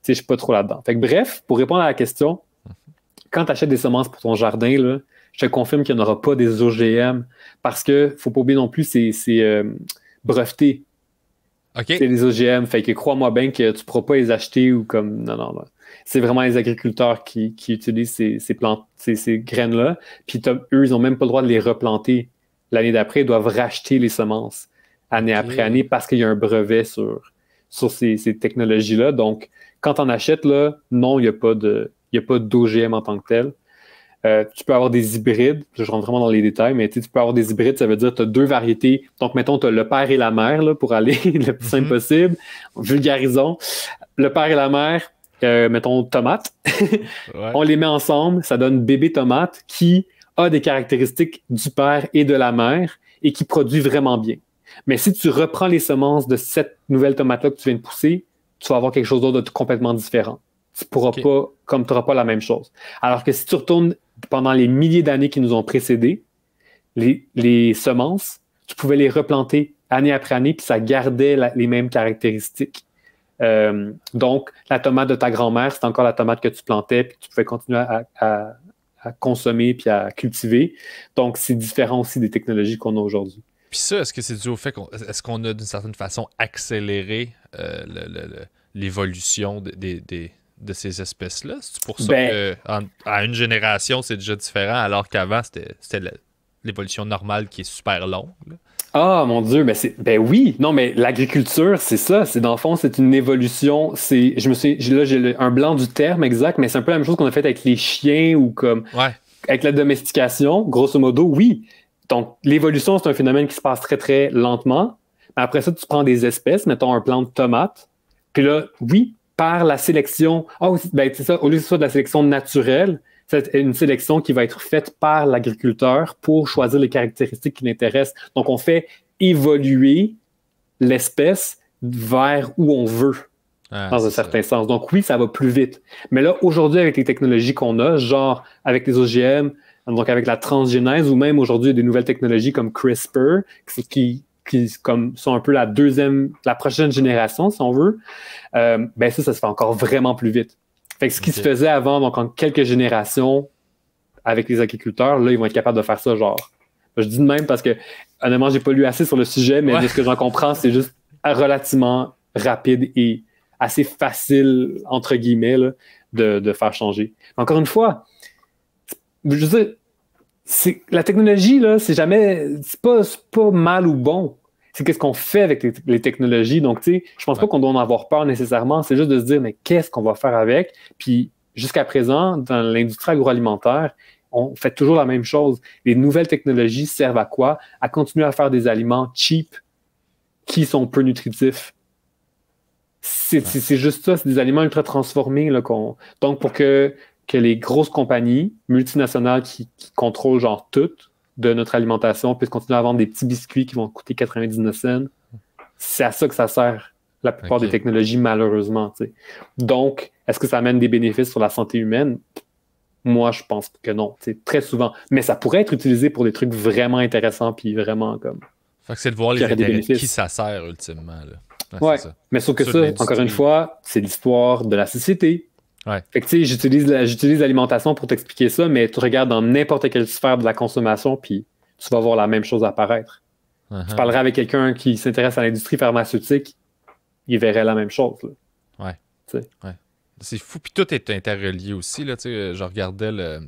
je ne suis pas trop là-dedans. Fait bref, pour répondre à la question, mhm. quand tu achètes des semences pour ton jardin, je te confirme qu'il n'y en aura pas des OGM parce que faut pas oublier non plus, c'est euh, breveté. C'est des OGM. Fait que crois-moi bien que tu ne pourras pas les acheter ou comme. Non, non, C'est vraiment les agriculteurs qui, utilisent ces, plantes, ces graines-là. Puis eux, ils n'ont même pas le droit de les replanter. L'année d'après, ils doivent racheter les semences année après année parce qu'il y a un brevet sur, sur ces, technologies-là. Donc, quand on achète, là, non, il n'y a pas d'OGM en tant que tel. Euh, tu peux avoir des hybrides, je rentre vraiment dans les détails, mais tu peux avoir des hybrides, ça veut dire que tu as deux variétés. Donc, mettons, tu as le père et la mère pour aller le plus simple mhm. possible. Vulgarisons. Le père et la mère, euh, mettons, tomate. On les met ensemble, ça donne bébé tomate qui a des caractéristiques du père et de la mère et qui produit vraiment bien. Mais si tu reprends les semences de cette nouvelle tomate-là que tu viens de pousser, tu vas avoir quelque chose d'autre de complètement différent. Tu pourras pas, comme tu n'auras pas la même chose. Alors que si tu retournes pendant les milliers d'années qui nous ont précédés, les, semences, tu pouvais les replanter année après année, puis ça gardait les mêmes caractéristiques. Euh, donc, la tomate de ta grand-mère, c'est encore la tomate que tu plantais, puis tu pouvais continuer à, à consommer puis à cultiver. Donc, c'est différent aussi des technologies qu'on a aujourd'hui. Puis ça, est-ce que c'est dû au fait qu'on est-ce qu'on a d'une certaine façon accéléré euh, l'évolution de ces espèces-là? C'est pour ça ben- qu'à une génération, c'est déjà différent, alors qu'avant, c'était l'évolution normale qui est super longue. Ah mon Dieu, ben, ben oui, non mais l'agriculture, c'est ça, c'est dans le fond, c'est une évolution, c'est je me suis là j'ai un blanc du terme exact, mais c'est un peu la même chose qu'on a fait avec les chiens ou comme avec la domestication, grosso modo, oui, donc, l'évolution, c'est un phénomène qui se passe très, très lentement. Après ça, tu prends des espèces, mettons un plant de tomate. Puis là, oui, par la sélection, ah, oh, c'est ça, au lieu que ce de la sélection naturelle, c'est une sélection qui va être faite par l'agriculteur pour choisir les caractéristiques qui l'intéressent. Donc, on fait évoluer l'espèce vers où on veut, ah, dans un certain sens. Donc, oui, ça va plus vite. Mais là, aujourd'hui, avec les technologies qu'on a, genre avec les OGM, donc, avec la transgénèse ou même aujourd'hui des nouvelles technologies comme CRISPR, qui, sont un peu la deuxième, la prochaine génération, si on veut, euh, ben ça, ça se fait encore vraiment plus vite. Fait que ce qui se faisait avant, donc en quelques générations, avec les agriculteurs, là, ils vont être capables de faire ça, genre. Je dis de même parce que, honnêtement, j'ai pas lu assez sur le sujet, mais ce que j'en comprends, c'est juste relativement rapide et assez facile, entre guillemets, de, de, faire changer. Encore une fois, je veux dire, la technologie, là, c'est jamais. C'est pas, mal ou bon. C'est qu'est-ce qu'on fait avec les, technologies. Donc, tu sais, je pense pas qu'on doit en avoir peur nécessairement. C'est juste de se dire, mais qu'est-ce qu'on va faire avec? Puis, jusqu'à présent, dans l'industrie agroalimentaire, on fait toujours la même chose. Les nouvelles technologies servent à quoi? À continuer à faire des aliments cheap qui sont peu nutritifs. C'est, juste ça, c'est des aliments ultra transformés. Là, qu'on... Donc, pour que que les grosses compagnies multinationales qui, contrôlent genre toutes de notre alimentation puissent continuer à vendre des petits biscuits qui vont coûter 99 cents. C'est à ça que ça sert la plupart des technologies, malheureusement. Donc, est-ce que ça amène des bénéfices sur la santé humaine? Moi, je pense que non, très souvent. Mais ça pourrait être utilisé pour des trucs vraiment intéressants, puis vraiment comme. Fait que c'est de voir les qui ça sert ultimement. Mais sauf que ça, encore une fois, c'est l'histoire de la société, fait que tu sais, j'utilise l'alimentation pour t'expliquer ça, mais tu regardes dans n'importe quelle sphère de la consommation, puis tu vas voir la même chose apparaître. Tu parlerais avec quelqu'un qui s'intéresse à l'industrie pharmaceutique, il verrait la même chose. Là. C'est fou, puis tout est interrelié aussi. Là, je regardais le.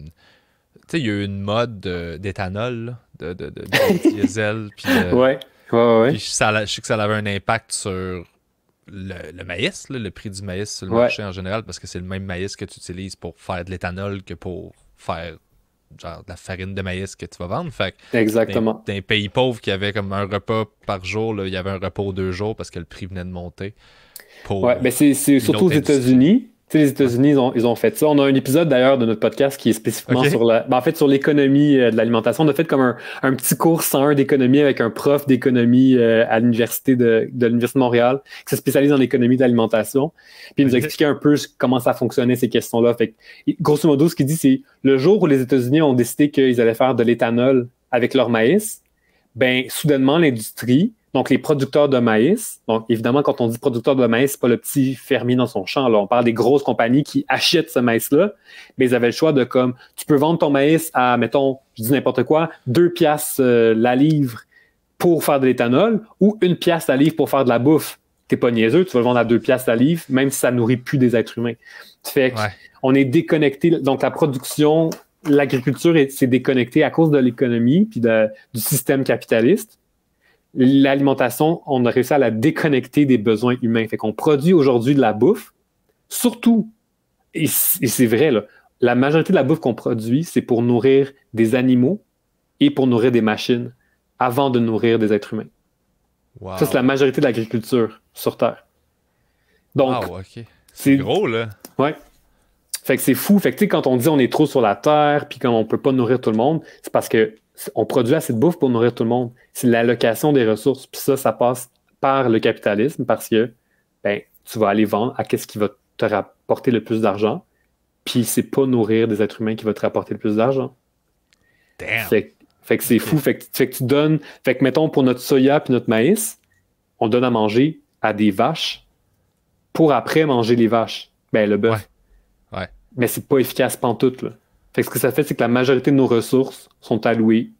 il y a eu une mode d'éthanol, de, de, de, diesel, puis. ouais. ça, je sais que ça avait un impact sur le, maïs, le prix du maïs sur le marché en général, parce que c'est le même maïs que tu utilises pour faire de l'éthanol que pour faire de la farine de maïs que tu vas vendre. Exactement. que, Exactement. pays pauvre qui avait comme un repas par jour, il y avait un repas deux jours parce que le prix venait de monter. Oui, mais c'est surtout aux États-Unis. Tu sais, les États-Unis, ils ont, fait ça. On a un épisode d'ailleurs de notre podcast qui est spécifiquement sur la, ben, en fait, sur l'économie euh, de l'alimentation. On a fait comme un, petit cours 101 d'économie avec un prof d'économie euh, à l'université de, de l'Université de Montréal qui se spécialise en économie de l'alimentation. Puis il nous a expliqué un peu comment ça fonctionnait, ces questions-là. Fait grosso modo, ce qu'il dit, c'est le jour où les États-Unis ont décidé qu'ils allaient faire de l'éthanol avec leur maïs, ben, soudainement, l'industrie donc, les producteurs de maïs. Donc, évidemment, quand on dit producteur de maïs, n'est pas le petit fermier dans son champ. Là. On parle des grosses compagnies qui achètent ce maïs-là. Mais ils avaient le choix de comme, tu peux vendre ton maïs à, mettons, je dis n'importe quoi, deux piastres euh, la livre pour faire de l'éthanol ou une piastre la livre pour faire de la bouffe. Tu n'es pas niaiseux, tu vas le vendre à deux piastres la livre, même si ça nourrit plus des êtres humains. Fait ouais. on est déconnecté. Donc, la production, l'agriculture s'est déconnectée à cause de l'économie puis du système capitaliste l'alimentation, on a réussi à la déconnecter des besoins humains. Fait qu'on produit aujourd'hui de la bouffe, surtout, et c'est vrai, là, la majorité de la bouffe qu'on produit, c'est pour nourrir des animaux et pour nourrir des machines avant de nourrir des êtres humains. Ça, c'est la majorité de l'agriculture sur Terre. Donc, c'est gros, là. Ouais. Fait que c'est fou. Fait que, quand on dit on est trop sur la Terre, puis qu'on ne peut pas nourrir tout le monde, c'est parce que on produit assez de bouffe pour nourrir tout le monde. C'est l'allocation des ressources. Puis ça, ça passe par le capitalisme parce que ben, tu vas aller vendre à qu'est-ce qui va te rapporter le plus d'argent. Puis c'est pas nourrir des êtres humains qui va te rapporter le plus d'argent. Fait, fait, que c'est fou. Fait que, tu donnes. Fait que mettons pour notre soya puis notre maïs, on donne à manger à des vaches pour après manger les vaches. Ben le bœuf. Mais c'est pas efficace pantoute, là. Fait que ce que ça fait, c'est que la majorité de nos ressources sont allouées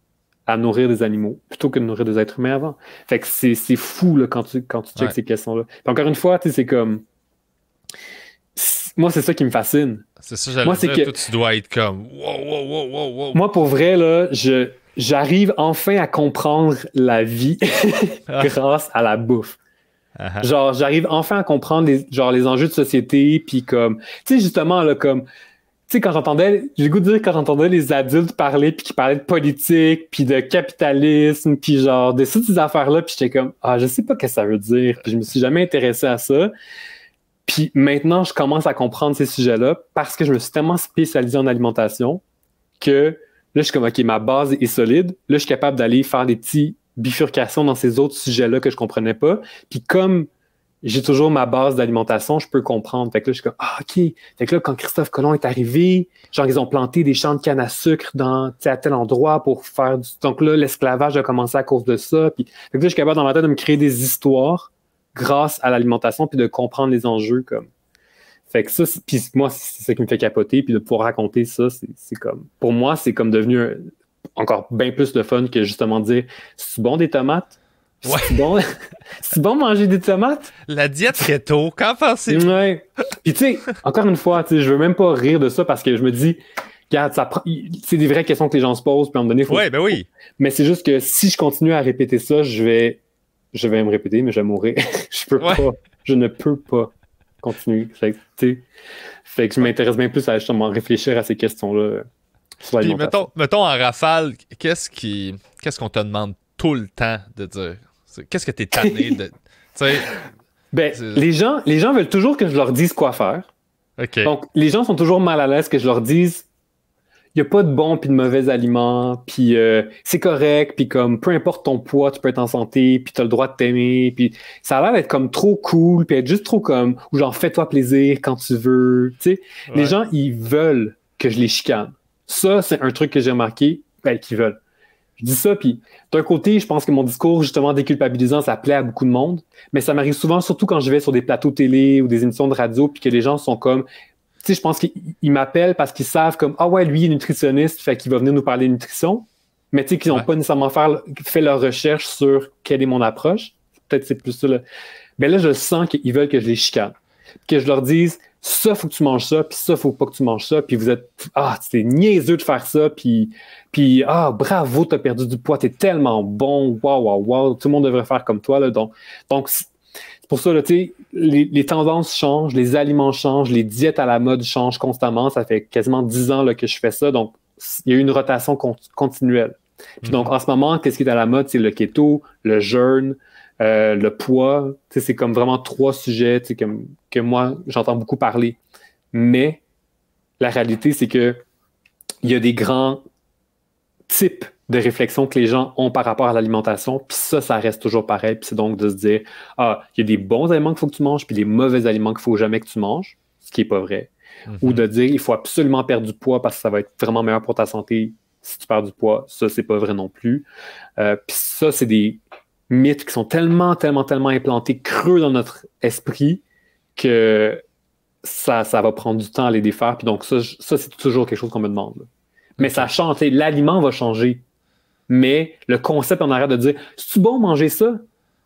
à nourrir des animaux plutôt que de nourrir des êtres humains avant. Fait que c'est fou là, quand tu, quand tu checkes ces questions-là. Encore une fois, tu c'est comme. Moi, c'est ça qui me fascine. C'est ça, Que... Toi, tu dois être comme. Wow, wow, wow, Moi, pour vrai, là, je, j'arrive enfin à comprendre la vie ah. grâce à la bouffe. Genre, j'arrive enfin à comprendre les, genre, les enjeux de société, puis comme, tu sais, justement, là, comme, tu sais, quand j'entendais, j'ai le goût de dire quand j'entendais les adultes parler, puis qui parlaient de politique, puis de capitalisme, puis genre de toutes ces affaires-là, puis j'étais comme, ah, je sais pas ce que ça veut dire, puis je me suis jamais intéressé à ça. Puis maintenant, je commence à comprendre ces sujets-là parce que je me suis tellement spécialisé en alimentation que là, je suis comme, OK, ma base est solide. Là, je suis capable d'aller faire des petits bifurcations dans ces autres sujets-là que je comprenais pas. Puis comme j'ai toujours ma base d'alimentation, je peux comprendre. Fait que là, je suis comme, ah, OK. Fait que là, quand Christophe Colomb est arrivé, genre, ils ont planté des champs de canne à sucre dans, à tel endroit pour faire du. Donc là, l'esclavage a commencé à cause de ça. Puis, fait que là, je suis capable dans ma tête de me créer des histoires grâce à l'alimentation, puis de comprendre les enjeux, comme. Fait que ça, puis moi, c'est ça qui me fait capoter, puis de pouvoir raconter ça, c'est comme. Pour moi, c'est comme devenu encore bien plus le fun que justement dire, c'est bon des tomates? C'est bon, bon manger des tomates. La diète keto, qu'en pensez-vous? Puis tu sais, encore une fois, je veux même pas rire de ça parce que je me dis, regarde, ça c'est des vraies questions que les gens se posent, puis à un moment donné, ben oui. Mais c'est juste que si je continue à répéter ça, je vais, je vais me répéter, mais je vais mourir. je peux je ne peux pas continuer. Fait que, je m'intéresse bien plus à justement réfléchir à ces questions-là. Puis mettons, mettons en rafale, qu'est-ce qui, qu'est-ce qu'on te demande tout le temps de dire? Qu'est-ce que t'es tanné de. ben, les gens, les gens veulent toujours que je leur dise quoi faire. Donc, les gens sont toujours mal à l'aise que je leur dise il n'y a pas de bons puis de mauvais aliments, puis euh, c'est correct, puis comme peu importe ton poids, tu peux être en santé, puis tu as le droit de t'aimer, puis ça a l'air d'être comme trop cool, puis être juste trop comme, ou genre fais-toi plaisir quand tu veux, Les gens, ils veulent que je les chicane. Ça, c'est un truc que j'ai remarqué, ben, qu'ils veulent. Je dis ça, puis d'un côté, je pense que mon discours, justement, déculpabilisant, ça plaît à beaucoup de monde, mais ça m'arrive souvent, surtout quand je vais sur des plateaux télé ou des émissions de radio, puis que les gens sont comme, tu sais, je pense qu'ils m'appellent parce qu'ils savent comme, ah ouais, lui, il est nutritionniste, fait qu'il va venir nous parler de nutrition, mais tu sais, qu'ils n'ont pas nécessairement fait leur recherche sur quelle est mon approche. Peut-être c'est plus ça, Mais là, je sens qu'ils veulent que je les chicane, que je leur dise, ça, faut que tu manges ça, puis ça, faut pas que tu manges ça, puis vous êtes, ah, c'est niaiseux de faire ça, puis, puis ah, bravo, as perdu du poids, t'es tellement bon, waouh, waouh, wow, tout le monde devrait faire comme toi, là, donc, donc c'est pour ça, là, les, les tendances changent, les aliments changent, les diètes à la mode changent constamment, ça fait quasiment dix ans, là, que je fais ça, donc, il y a eu une rotation continuelle. Puis mm-hmm. donc, en ce moment, qu'est-ce qui est à la mode? C'est le keto, le jeûne, euh, le poids, c'est comme vraiment trois sujets que, moi, j'entends beaucoup parler. Mais la réalité, c'est que il y a des grands types de réflexions que les gens ont par rapport à l'alimentation, puis ça, ça reste toujours pareil. Puis c'est donc de se dire, ah, il y a des bons aliments qu'il faut que tu manges, puis des mauvais aliments qu'il faut jamais que tu manges, ce qui n'est pas vrai. Mm-hmm. Ou de dire, il faut absolument perdre du poids parce que ça va être vraiment meilleur pour ta santé si tu perds du poids. Ça, c'est pas vrai non plus. Euh, puis ça, c'est des mythes qui sont tellement, tellement, tellement implantés creux dans notre esprit que ça, ça va prendre du temps à les défaire. Puis donc, ça, c'est toujours quelque chose qu'on me demande. Mais ça change. L'aliment va changer. Mais le concept en arrête de dire c'est-tu bon manger ça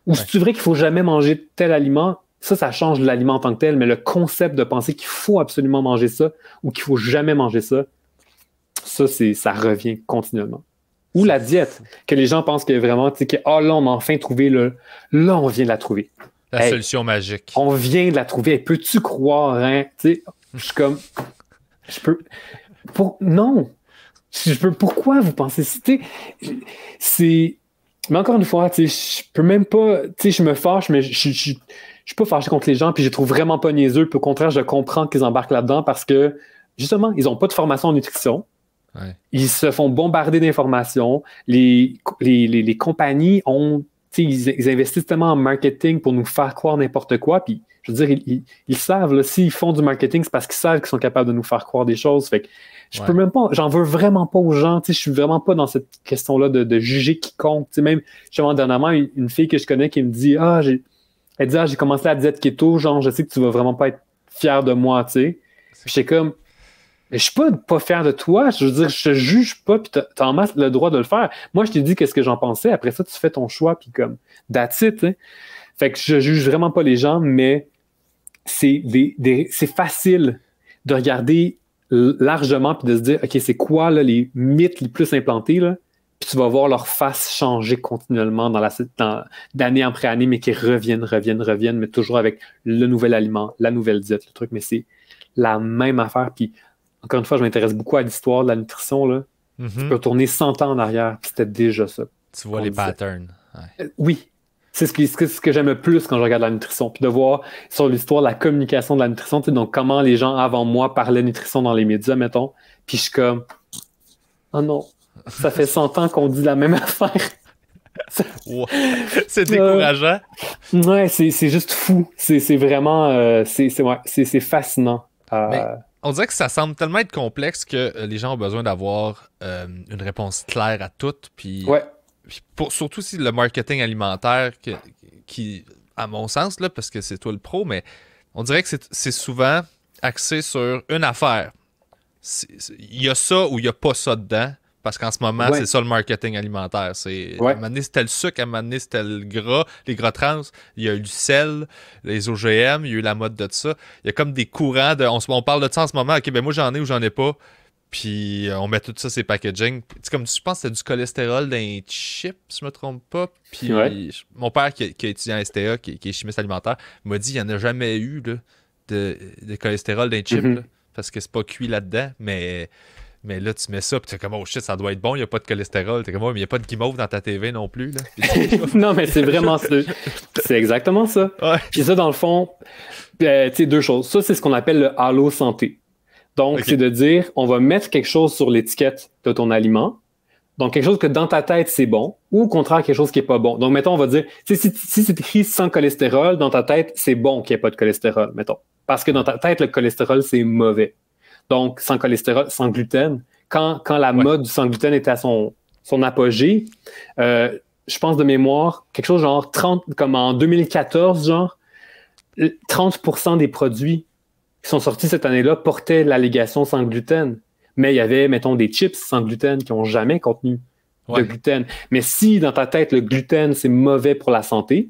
Ou c'est-tu vrai qu'il faut jamais manger tel aliment Ça, ça change l'aliment en tant que tel. Mais le concept de penser qu'il faut absolument manger ça ou qu'il faut jamais manger ça, ça, ça revient continuellement ou la diète que les gens pensent que vraiment, tu sais, que oh, là, on a enfin trouvé le. Là, on vient de la trouver. La solution magique. On vient de la trouver. Et Peux-tu croire, hein? Tu sais, je suis comme. Je peux. Pour... Non! Je peux... Pourquoi vous pensez si C'est. Mais encore une fois, tu sais, je peux même pas. Tu sais, je me fâche, mais je suis pas fâché contre les gens, puis je les trouve vraiment pas niaiseux. Puis au contraire, je comprends qu'ils embarquent là-dedans parce que, justement, ils n'ont pas de formation en nutrition ils se font bombarder d'informations. Les, les, les, compagnies ont. Ils, ils, investissent tellement en marketing pour nous faire croire n'importe quoi. Puis, je veux dire, ils, ils, savent, s'ils font du marketing, c'est parce qu'ils savent qu'ils sont capables de nous faire croire des choses. Fait que je peux même pas, j'en veux vraiment pas aux gens. Je suis vraiment pas dans cette question-là de, de, juger quiconque. compte. même, justement, dernièrement, une, une fille que je connais qui me dit Ah, j'ai. Elle dit, ah, j'ai commencé la diète keto, genre, je sais que tu vas vraiment pas être fier de moi, tu sais. j'étais comme, je suis pas pas fier de toi. Je veux dire, je te juge pas, puis t'as en masse le droit de le faire. Moi, je t'ai dit qu'est-ce que j'en pensais. Après ça, tu fais ton choix, puis comme, that's it. Hein. Fait que je juge vraiment pas les gens, mais c'est c'est facile de regarder largement puis de se dire, OK, c'est quoi les mythes les plus implantés, là? Puis tu vas voir leur face changer continuellement dans la d'année après année, mais qui reviennent, reviennent, reviennent, mais toujours avec le nouvel aliment, la nouvelle diète, le truc, mais c'est la même affaire. Puis encore une fois, je m'intéresse beaucoup à l'histoire de la nutrition. Là. Mhm. Tu peux tourner 100 ans en arrière, c'était déjà ça. Tu vois les patterns. Euh, oui. C'est ce que, ce que j'aime plus quand je regarde la nutrition. Puis de voir sur l'histoire la communication de la nutrition, tu donc comment les gens avant moi parlaient nutrition dans les médias, mettons. Puis je suis comme, oh non, ça fait 100 ans qu'on dit la même affaire. c'est décourageant. ouais, c'est juste fou. C'est vraiment, euh, c'est ouais, fascinant on dirait que ça semble tellement être complexe que euh, les gens ont besoin d'avoir euh, une réponse claire à tout. Puis, pour, surtout si le marketing alimentaire, qui, à mon sens, là, parce que c'est toi le pro, mais on dirait que c'est souvent axé sur une affaire. Il y a ça ou il n'y a pas ça dedans. Parce qu'en ce moment, c'est ça le marketing alimentaire. C'est, À un moment donné, c'était le sucre, à un moment donné, c'était le gras, les gras trans, il y a eu du sel, les OGM, il y a eu la mode de ça. Il y a comme des courants de. On, parle de ça en ce moment, ok, ben moi j'en ai ou j'en ai pas. Puis euh, on met tout ça, ces packaging. comme je pense que c'était du cholestérol d'un chip, si je me trompe pas. Puis mon père qui, est étudiant en STA, qui, est chimiste alimentaire, m'a dit il n'y en a jamais eu de, de cholestérol d'un chip. Mhm. parce que c'est pas cuit là-dedans, mais mais là, tu mets ça, puis tu es comme, oh shit, ça doit être bon, il n'y a pas de cholestérol. Tu comme, oh, mais il n'y a pas de guimauve dans ta TV non plus. non, mais c'est vraiment ça. C'est exactement ça. Et ça, dans le fond, euh, tu sais, deux choses. Ça, c'est ce qu'on appelle le halo santé. Donc, c'est de dire, on va mettre quelque chose sur l'étiquette de ton aliment. Donc, quelque chose que dans ta tête, c'est bon, ou au contraire, quelque chose qui n'est pas bon. Donc, mettons, on va dire, si, si c'est écrit sans cholestérol, dans ta tête, c'est bon qu'il n'y ait pas de cholestérol, mettons. Parce que dans ta tête, le cholestérol, c'est mauvais donc sans cholestérol, sans gluten. Quand, la mode du sans gluten était à son, son apogée, euh, je pense de mémoire, quelque chose genre 30, comme en 2014, genre, 30% des produits qui sont sortis cette année-là portaient l'allégation sans gluten. Mais il y avait, mettons, des chips sans gluten qui n'ont jamais contenu de gluten. Mais si dans ta tête, le gluten, c'est mauvais pour la santé,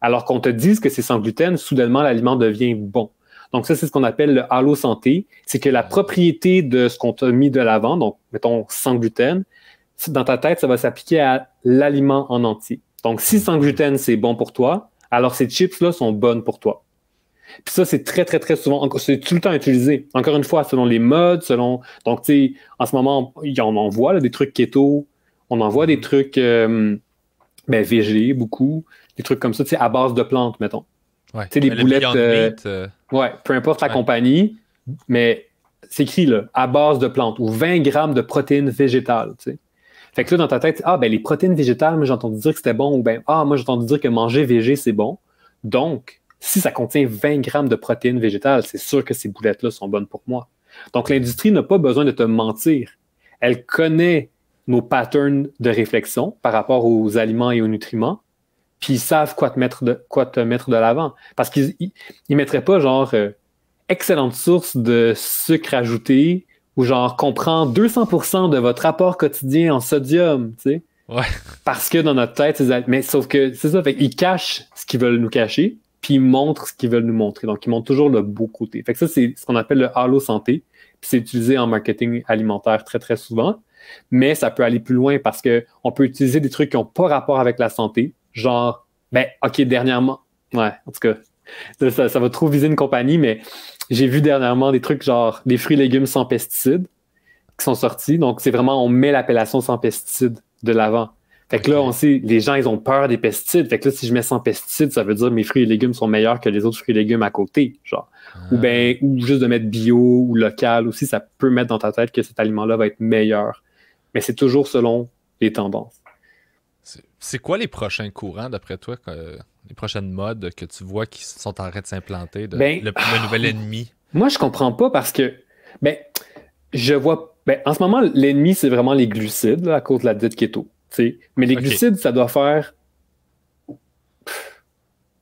alors qu'on te dise que c'est sans gluten, soudainement, l'aliment devient bon. Donc ça, c'est ce qu'on appelle le halo santé. C'est que la ah. propriété de ce qu'on t'a mis de l'avant, donc mettons sans gluten, dans ta tête, ça va s'appliquer à l'aliment en entier. Donc si sans gluten, c'est bon pour toi, alors ces chips-là sont bonnes pour toi. Puis ça, c'est très, très, très souvent, c'est tout le temps utilisé. Encore une fois, selon les modes, selon. Donc, tu sais, en ce moment, on en voit des trucs keto, on en voit des mm. trucs euh, ben, beaucoup, des trucs comme ça, tu sais, à base de plantes, mettons. Ouais. des boulettes. Euh, euh, peu importe la compagnie, mais c'est écrit là, à base de plantes ou 20 grammes de protéines végétales. Tu sais. Fait que là, dans ta tête, ah, ben les protéines végétales, moi j'ai entendu dire que c'était bon, ou ben, ah, moi j'ai entendu dire que manger végé, c'est bon. Donc, si ça contient 20 grammes de protéines végétales, c'est sûr que ces boulettes-là sont bonnes pour moi. Donc, l'industrie n'a pas besoin de te mentir. Elle connaît nos patterns de réflexion par rapport aux aliments et aux nutriments. Puis ils savent quoi te mettre de, quoi te mettre de l'avant. Parce qu'ils ne mettraient pas genre euh, excellente source de sucre ajouté ou genre comprend 200% de votre apport quotidien en sodium, tu sais. Ouais. Parce que dans notre tête, mais sauf que c'est ça, ils cachent ce qu'ils veulent nous cacher, puis ils montrent ce qu'ils veulent nous montrer. Donc ils montrent toujours le beau côté. Fait ça c'est ce qu'on appelle le halo santé, c'est utilisé en marketing alimentaire très très souvent, mais ça peut aller plus loin parce qu'on peut utiliser des trucs qui n'ont pas rapport avec la santé genre, ben, OK, dernièrement, ouais, en tout cas, ça, va trop viser une compagnie, mais j'ai vu dernièrement des trucs genre des fruits et légumes sans pesticides qui sont sortis. Donc, c'est vraiment, on met l'appellation sans pesticides de l'avant. Fait que là, on sait, les gens, ils ont peur des pesticides. Fait que là, si je mets sans pesticides, ça veut dire mes fruits et légumes sont meilleurs que les autres fruits et légumes à côté, genre. Ou ah. ben, ou juste de mettre bio ou local aussi, ça peut mettre dans ta tête que cet aliment-là va être meilleur. Mais c'est toujours selon les tendances. C'est quoi les prochains courants, d'après toi, les prochaines modes que tu vois qui sont en train de s'implanter, de, ben, le, nouvel ah, ennemi? Moi, je comprends pas parce que ben, je vois. Ben, en ce moment, l'ennemi, c'est vraiment les glucides à cause de la diète keto. Mais les glucides, ça doit faire.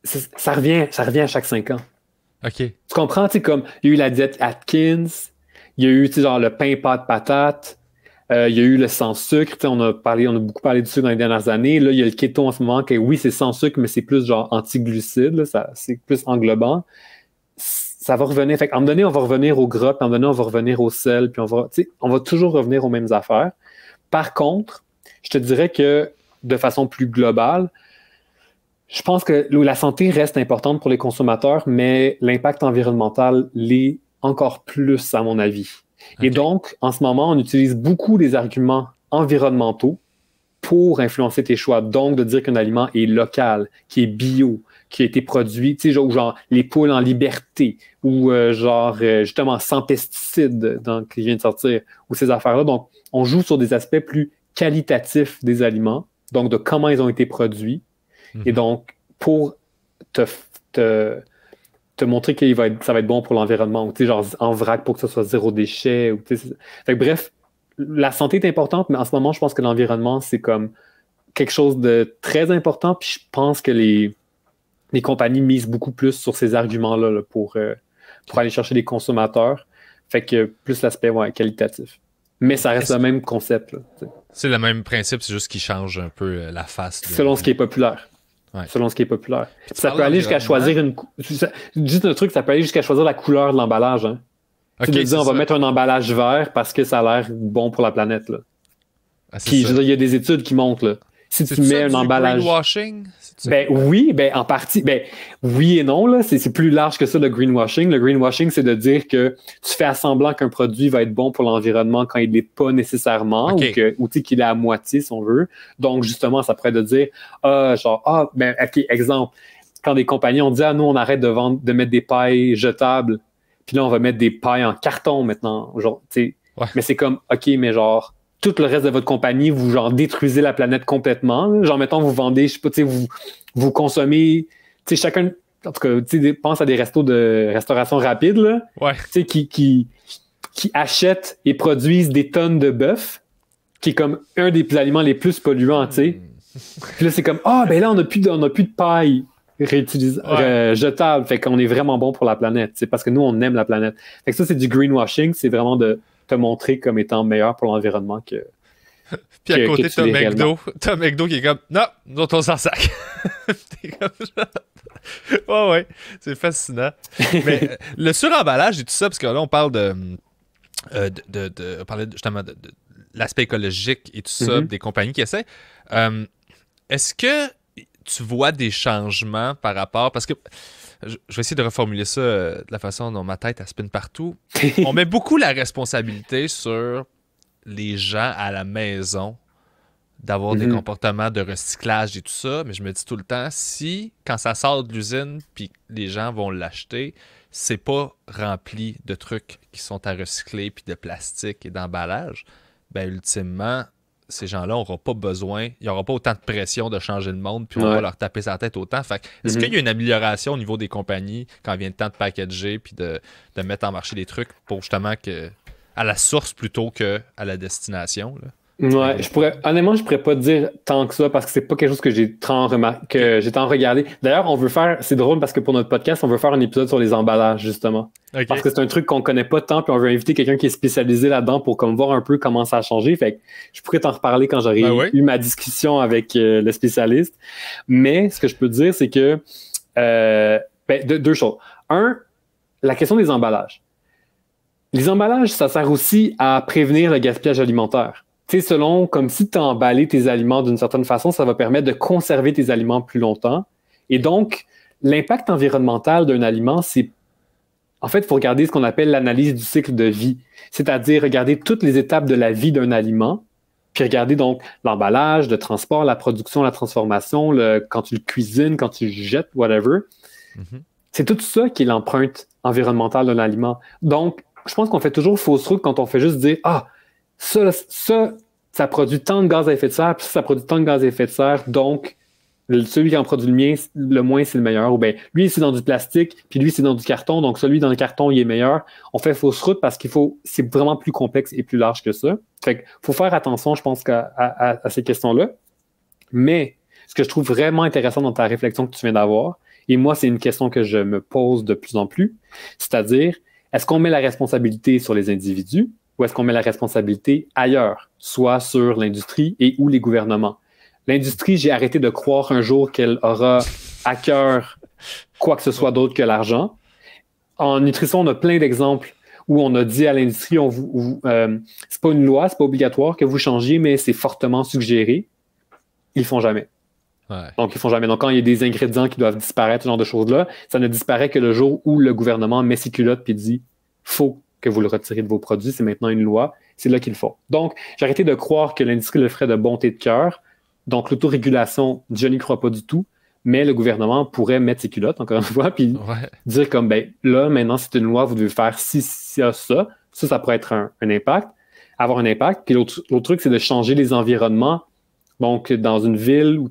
Ça revient, ça revient à chaque cinq ans. OK. Tu comprends, tu comme il y a eu la diète Atkins, il y a eu genre le pain de patate, euh, il y a eu le sans sucre, on a parlé, on a beaucoup parlé du sucre dans les dernières années. Là, il y a le keto en ce moment, que oui, c'est sans sucre, mais c'est plus genre anti ça, c'est plus englobant. Ça va revenir. Fait, à un moment donné, on va revenir au gras, puis à un moment donné, on va revenir au sel, puis on va, on va toujours revenir aux mêmes affaires. Par contre, je te dirais que de façon plus globale, je pense que la santé reste importante pour les consommateurs, mais l'impact environnemental l'est encore plus, à mon avis. Et donc, en ce moment, on utilise beaucoup des arguments environnementaux pour influencer tes choix. Donc, de dire qu'un aliment est local, qui est bio, qui a été produit, tu genre, les poules en liberté, ou euh, genre euh, justement sans pesticides donc, qui vient de sortir, ou ces affaires-là. Donc, on joue sur des aspects plus qualitatifs des aliments, donc de comment ils ont été produits. Et mhm. donc, pour te te montrer que ça va être bon pour l'environnement, ou genre en vrac pour que ce soit zéro déchet. Ou, fait que, bref, la santé est importante, mais en ce moment, je pense que l'environnement, c'est comme quelque chose de très important. Puis je pense que les, les compagnies misent beaucoup plus sur ces arguments-là pour, euh, pour aller chercher des consommateurs. Fait que plus l'aspect qualitatif. Mais ça reste le même concept. c'est le même principe, c'est juste qu'il change un peu euh, la face. Selon ce qui est populaire selon ce qui est populaire. Ça peut aller jusqu'à choisir une. Juste un truc, ça peut aller jusqu'à choisir la couleur de l'emballage. Hein. Okay, tu dis, on va mettre un emballage vert parce que ça a l'air bon pour la planète. Là. Ah, il y a des études qui montrent. Là si tu mets un emballage. Greenwashing? Ben oui, ben en partie, ben oui et non, là, c'est plus large que ça le greenwashing. Le greenwashing, c'est de dire que tu fais à semblant qu'un produit va être bon pour l'environnement quand il n'est pas nécessairement, ou qu'il est à moitié si on veut. Donc justement, ça pourrait de dire, ah, genre, ah, ben, ok, exemple, quand des compagnies ont dit, ah, nous, on arrête de vendre, de mettre des pailles jetables, puis là, on va mettre des pailles en carton maintenant, Mais c'est comme, ok, mais genre, tout le reste de votre compagnie, vous genre détruisez la planète complètement. Genre, mettons, vous vendez, je sais pas, vous, vous consommez, tu chacun, en tout cas, pense à des restos de restauration rapide, là, qui, qui, achètent et produisent des tonnes de bœuf, qui est comme un des aliments les plus polluants, tu sais. Hmm. là, c'est comme, ah, ben là, on n'a plus, de, a plus de paille réutilisable, jetable. Fait qu'on est vraiment bon pour la planète, c'est parce que nous, on aime la planète. Fait ça, c'est du greenwashing, c'est vraiment de te montrer comme étant meilleur pour l'environnement que. Puis à côté, t'as McDo. T'as McDo qui est comme, non, nous on s'en sac. T'es comme Ouais, ouais. C'est fascinant. Mais euh, le suremballage et tout ça, parce que là, on parle de. Euh, de, de, on parlait justement de, l'aspect écologique et tout ça, mm-hmm. des compagnies qui essaient. Euh, est-ce que tu vois des changements par rapport. Parce que je, vais essayer de reformuler ça euh, de la façon dont ma tête a spin partout. On met beaucoup la responsabilité sur les gens à la maison d'avoir des mhm. comportements de recyclage et tout ça, mais je me dis tout le temps, si quand ça sort de l'usine, puis les gens vont l'acheter, c'est pas rempli de trucs qui sont à recycler, puis de plastique et d'emballage, ben ultimement, ces gens-là n'auront pas besoin, il n'y aura pas autant de pression de changer le monde, puis on va leur taper sa tête autant. Fait est-ce mhm. qu'il y a une amélioration au niveau des compagnies quand vient le temps de packager puis de, mettre en marché des trucs pour justement que à la source plutôt qu'à la destination? Là? Ouais, je pourrais, honnêtement, je pourrais pas dire tant que ça parce que c'est pas quelque chose que j'ai tant que j'ai tant regardé. D'ailleurs, on veut faire, c'est drôle parce que pour notre podcast, on veut faire un épisode sur les emballages, justement. Parce que c'est un truc qu'on connaît pas tant, puis on veut inviter quelqu'un qui est spécialisé là-dedans pour comme voir un peu comment ça a changé. Fait que je pourrais t'en reparler quand j'aurai ben eu ma discussion avec euh, le spécialiste. Mais ce que je peux dire, c'est que, euh, ben, deux choses. Un, la question des emballages. Les emballages, ça sert aussi à prévenir le gaspillage alimentaire tu selon, comme si tu as emballé tes aliments d'une certaine façon, ça va permettre de conserver tes aliments plus longtemps. Et donc, l'impact environnemental d'un aliment, c'est en fait, il faut regarder ce qu'on appelle l'analyse du cycle de vie, c'est-à-dire regarder toutes les étapes de la vie d'un aliment, puis regarder donc l'emballage, le transport, la production, la transformation, le, quand tu le cuisines, quand tu le jettes, whatever. Mhm. C'est tout ça qui est l'empreinte environnementale d'un aliment. Donc, je pense qu'on fait toujours fausse route quand on fait juste dire Ah, ça, ça, produit tant de gaz à effet de serre, puis ça, produit tant de gaz à effet de serre, donc celui qui en produit le, mien, le moins, c'est le meilleur. Ou bien, lui, c'est dans du plastique, puis lui, c'est dans du carton, donc celui dans le carton, il est meilleur. On fait fausse route parce qu'il faut, c'est vraiment plus complexe et plus large que ça. Fait qu'il faut faire attention, je pense, à ces questions-là. Mais ce que je trouve vraiment intéressant dans ta réflexion que tu viens d'avoir, et moi, c'est une question que je me pose de plus en plus, c'est-à-dire, est-ce qu'on met la responsabilité sur les individus où est-ce qu'on met la responsabilité ailleurs, soit sur l'industrie et ou les gouvernements? L'industrie, j'ai arrêté de croire un jour qu'elle aura à cœur quoi que ce soit d'autre que l'argent. En nutrition, on a plein d'exemples où on a dit à l'industrie, on vous, euh, c'est pas une loi, c'est pas obligatoire que vous changiez, mais c'est fortement suggéré. Ils font jamais. Donc, ils font jamais. Donc, quand il y a des ingrédients qui doivent disparaître, ce genre de choses-là, ça ne disparaît que le jour où le gouvernement met ses culottes et dit faut que vous le retirez de vos produits. C'est maintenant une loi. C'est là qu'il faut. Donc, j'ai arrêté de croire que l'industrie le ferait de bonté de cœur. Donc, l'autorégulation, je n'y crois pas du tout. Mais le gouvernement pourrait mettre ses culottes, encore une fois, puis dire comme, ben là, maintenant, c'est une loi, vous devez faire si ça, ça. Ça, pourrait être un, impact, avoir un impact. Puis l'autre truc, c'est de changer les environnements donc, dans une ville, où,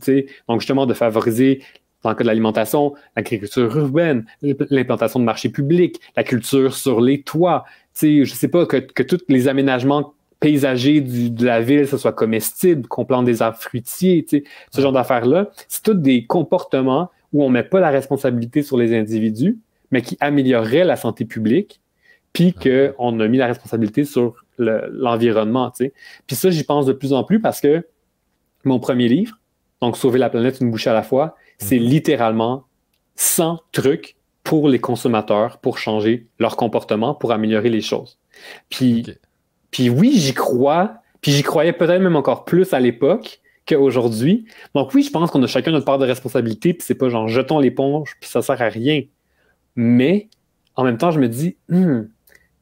donc justement de favoriser dans le cas de l'alimentation, l'agriculture urbaine, l'implantation de marchés publics, la culture sur les toits, je ne sais pas, que, que tous les aménagements paysagers de la ville, ce soit comestible, qu'on plante des arbres fruitiers, ce genre d'affaires-là, c'est tous des comportements où on ne met pas la responsabilité sur les individus, mais qui amélioreraient la santé publique, puis qu'on a mis la responsabilité sur l'environnement. puis ça, j'y pense de plus en plus parce que mon premier livre, donc Sauver la planète une bouche à la fois, c'est mhm. littéralement 100 trucs pour les consommateurs pour changer leur comportement, pour améliorer les choses. Puis, puis oui, j'y crois. Puis j'y croyais peut-être même encore plus à l'époque qu'aujourd'hui. Donc oui, je pense qu'on a chacun notre part de responsabilité, puis c'est pas genre jetons l'éponge, puis ça sert à rien. Mais en même temps, je me dis, hmm,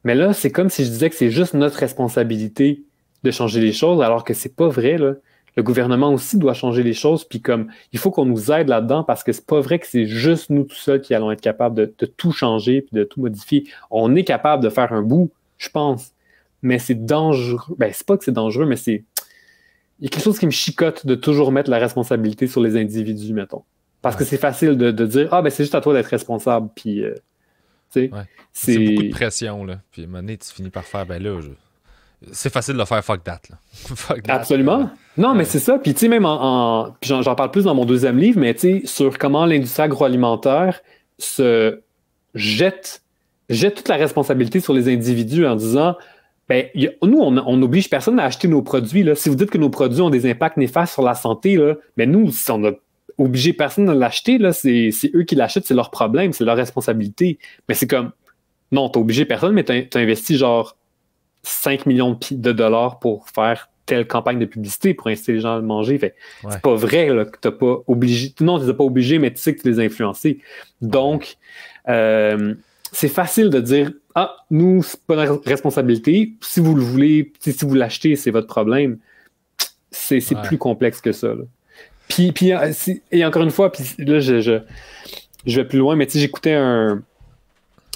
mais là, c'est comme si je disais que c'est juste notre responsabilité de changer les choses, alors que c'est pas vrai. Là le gouvernement aussi doit changer les choses, puis comme il faut qu'on nous aide là-dedans parce que c'est pas vrai que c'est juste nous tout seuls qui allons être capables de, tout changer puis de tout modifier. On est capable de faire un bout, je pense, mais c'est dangereux. Ben c'est pas que c'est dangereux, mais c'est il y a quelque chose qui me chicote de toujours mettre la responsabilité sur les individus, mettons, parce que c'est facile de, dire ah ben c'est juste à toi d'être responsable puis euh, tu sais. c'est beaucoup de pression là. Puis à un tu finis par faire ben là c'est facile de le faire fuck that Absolument. Non, mais c'est ça. Puis, tu sais, même en. j'en parle plus dans mon deuxième livre, mais tu sais, sur comment l'industrie agroalimentaire se jette, jette toute la responsabilité sur les individus en disant ben, nous, on n'oblige personne à acheter nos produits. Là. Si vous dites que nos produits ont des impacts néfastes sur la santé, là, mais ben, nous, si on a obligé personne à l'acheter, là, c'est eux qui l'achètent, c'est leur problème, c'est leur responsabilité. Mais c'est comme, non, t'as obligé personne, mais t'as investi genre 5 millions de dollars pour faire telle campagne de publicité pour inciter les gens à le manger. Fait, c'est pas vrai là, que t'as pas obligé. Non, tu les pas obligé, mais tu sais que tu les as influencés. Donc, euh, c'est facile de dire Ah, nous, c'est pas notre responsabilité. Si vous le voulez, si vous l'achetez, c'est votre problème. C'est, plus complexe que ça. Là. Puis, puis, euh, et encore une fois, puis là, je, je, je vais plus loin, mais tu j'écoutais un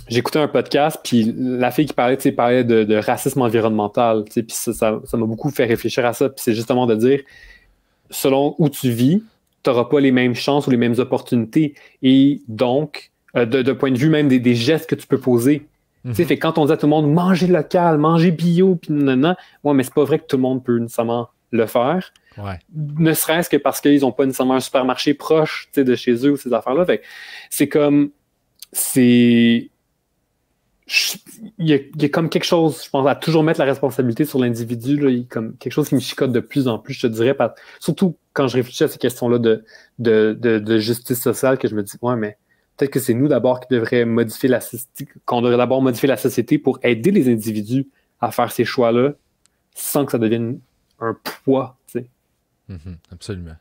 j'écoutais un podcast, puis la fille qui parlait, parlait de, racisme environnemental, puis ça m'a beaucoup fait réfléchir à ça, puis c'est justement de dire, selon où tu vis, tu n'auras pas les mêmes chances ou les mêmes opportunités, et donc, euh, de, de, point de vue même des, gestes que tu peux poser. tu sais, mhm. fait, quand on dit à tout le monde, mangez local, mangez bio, puis non, ouais, mais c'est pas vrai que tout le monde peut nécessairement le faire. Ouais. Ne serait-ce que parce qu'ils ont pas nécessairement un supermarché proche de chez eux ou ces affaires-là. C'est comme, c'est il, y a, comme quelque chose, je pense, à toujours mettre la responsabilité sur l'individu, comme quelque chose qui me chicote de plus en plus, je te dirais, surtout quand je réfléchis à ces questions-là de, de, justice sociale, que je me dis, ouais, mais peut-être que c'est nous d'abord qui devrait modifier la qu'on devrait d'abord modifier la société pour aider les individus à faire ces choix-là sans que ça devienne un poids, tu sais. Mm-hmm, absolument.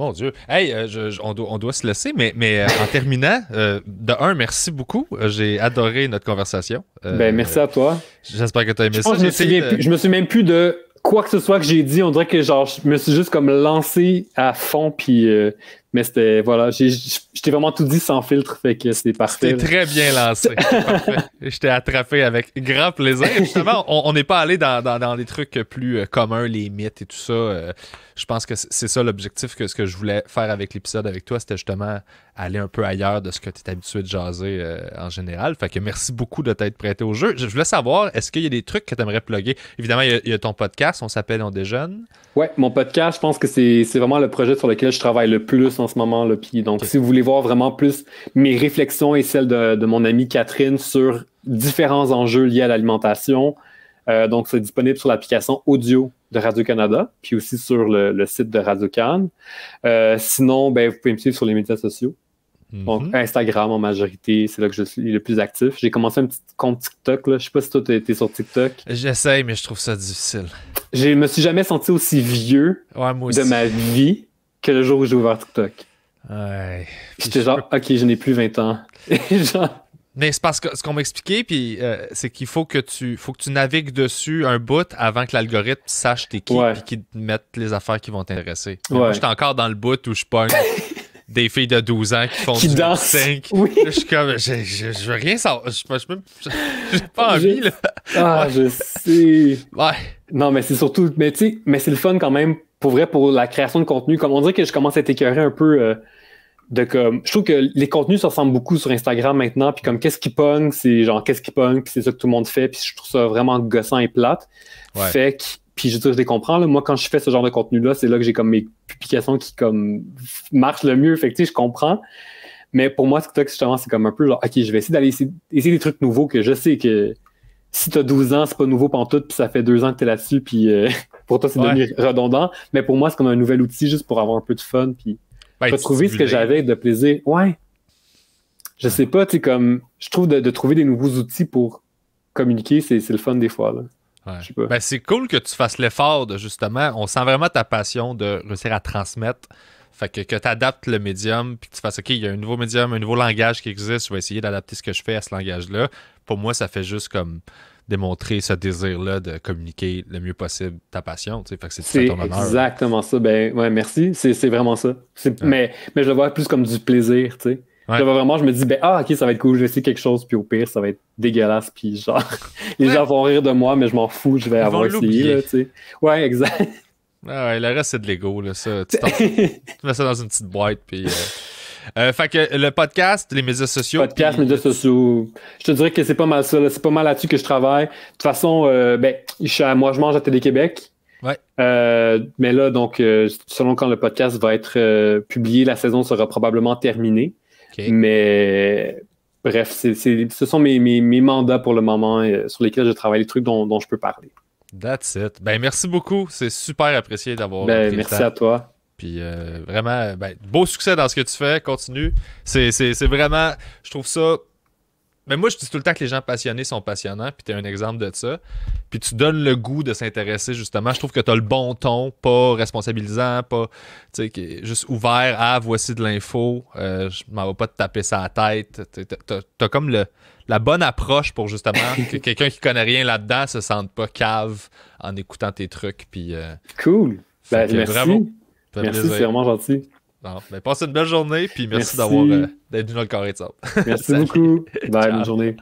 Mon Dieu. Hey, euh, on, doit, se laisser, mais, euh, en terminant, euh, de un, merci beaucoup. J'ai adoré notre conversation. ben, merci à toi. J'espère que tu as aimé je ça. Je me, souviens même plus de quoi que ce soit que j'ai dit. On dirait que genre, je me suis juste comme lancé à fond, puis mais c'était, voilà, j'étais vraiment tout dit sans filtre, fait que c'était parti C'était très bien lancé. je t'ai attrapé avec grand plaisir. Justement, on n'est pas allé dans, dans, des trucs plus euh, communs, les mythes et tout ça. Euh, je pense que c'est ça l'objectif que ce que je voulais faire avec l'épisode avec toi, c'était justement aller un peu ailleurs de ce que tu es habitué de jaser euh, en général. Fait que merci beaucoup de t'être prêté au jeu. Je voulais savoir, est-ce qu'il y a des trucs que tu aimerais plugger? Évidemment, il y, a, ton podcast, on s'appelle On Déjeune. Ouais, mon podcast, je pense que c'est vraiment le projet sur lequel je travaille le plus en ce moment. Là, puis donc, si vous voulez voir vraiment plus mes réflexions et celles de, mon amie Catherine sur différents enjeux liés à l'alimentation, euh, donc c'est disponible sur l'application audio de Radio-Canada, puis aussi sur le, site de Radio-Can. Euh, sinon, ben, vous pouvez me suivre sur les médias sociaux. Mhm. Instagram en majorité, c'est là que je suis le plus actif. J'ai commencé un petit compte TikTok. Là. Je sais pas si toi, tu es sur TikTok. J'essaye, mais je trouve ça difficile. Je me suis jamais senti aussi vieux de ma vie le jour où j'ai ouvert TikTok. J'étais genre, ok, je n'ai plus 20 ans. Mais c'est parce que ce qu'on m'a expliqué, puis euh, c'est qu'il faut que tu faut que tu navigues dessus un bout avant que l'algorithme sache t'es qui et puis qu'il te mette les affaires qui vont t'intéresser. Moi, j'étais encore dans le bout où je pogne des filles de 12 ans qui font du 5. je suis veux rien ça Je, n'ai pas envie, là. ah, je sais. Ouais. Non, mais c'est surtout, mais tu mais c'est le fun quand même pour vrai, pour la création de contenu, comme on dirait que je commence à être écœuré un peu euh, de comme. Je trouve que les contenus se ressemblent beaucoup sur Instagram maintenant, puis comme qu'est-ce qui pogne, c'est genre qu'est-ce qui punk puis c'est ça que tout le monde fait, puis je trouve ça vraiment gossant et plate. Fait puis je, je les comprends, là, moi quand je fais ce genre de contenu-là, c'est là que j'ai comme mes publications qui comme marchent le mieux, fait je comprends. Mais pour moi, TikTok, justement, c'est comme un peu genre, OK, je vais essayer d'aller essayer des trucs nouveaux que je sais que si t'as 12 ans, c'est pas nouveau pour tout, puis ça fait deux ans que t'es là-dessus, puis euh, pour toi, c'est devenu redondant. Mais pour moi, c'est comme un nouvel outil juste pour avoir un peu de fun, puis retrouver ben, ce que j'avais de plaisir. Ouais. Je sais pas, tu comme, je trouve de, trouver des nouveaux outils pour communiquer, c'est le fun des fois, là. Ouais. Ben, c'est cool que tu fasses l'effort de justement, on sent vraiment ta passion de réussir à transmettre. Fait que, que tu adaptes le médium, puis que tu fasses, OK, il y a un nouveau médium, un nouveau langage qui existe, je vais essayer d'adapter ce que je fais à ce langage-là pour moi, ça fait juste comme démontrer ce désir-là de communiquer le mieux possible ta passion. c'est Exactement ça. Ben ouais, merci. C'est vraiment ça. Mais, mais je le vois plus comme du plaisir, Je vraiment, je me dis, ben ah, ok, ça va être cool, je vais essayer quelque chose, puis au pire, ça va être dégueulasse, puis genre, les gens vont rire de moi, mais je m'en fous, je vais avoir essayé, tu Ouais, exact. Ah le reste, c'est de l'ego, là, ça. Tu, mets ça dans une petite boîte, puis. Euh, euh, le podcast, les médias sociaux. Podcast, médias sociaux. Je te dirais que c'est pas mal ça. C'est pas mal là-dessus que je travaille. De toute façon, euh, ben, moi, je mange à Télé-Québec. Euh, mais là, donc, selon quand le podcast va être publié, la saison sera probablement terminée. Mais bref, ce sont mes, mandats pour le moment sur lesquels je travaille, les trucs dont, je peux parler. That's it. Ben, merci beaucoup. C'est super apprécié d'avoir. Ben, merci à toi. Puis euh, vraiment, ben, beau succès dans ce que tu fais, continue. C'est, vraiment, je trouve ça. Mais moi, je dis tout le temps que les gens passionnés sont passionnants, puis tu es un exemple de ça. Puis tu donnes le goût de s'intéresser, justement. Je trouve que tu as le bon ton, pas responsabilisant, pas tu sais, juste ouvert à voici de l'info, euh, je m'en vais pas te taper la tête. Tu as comme le, la bonne approche pour justement que quelqu'un qui connaît rien là-dedans se sente pas cave en écoutant tes trucs. Puis, euh, cool. Ben, merci. Merci, c'est vraiment gentil. Ben, passez une belle journée, puis merci, d'avoir euh, d'être venu dans le carré de sable. Merci beaucoup. Bye, bonne journée.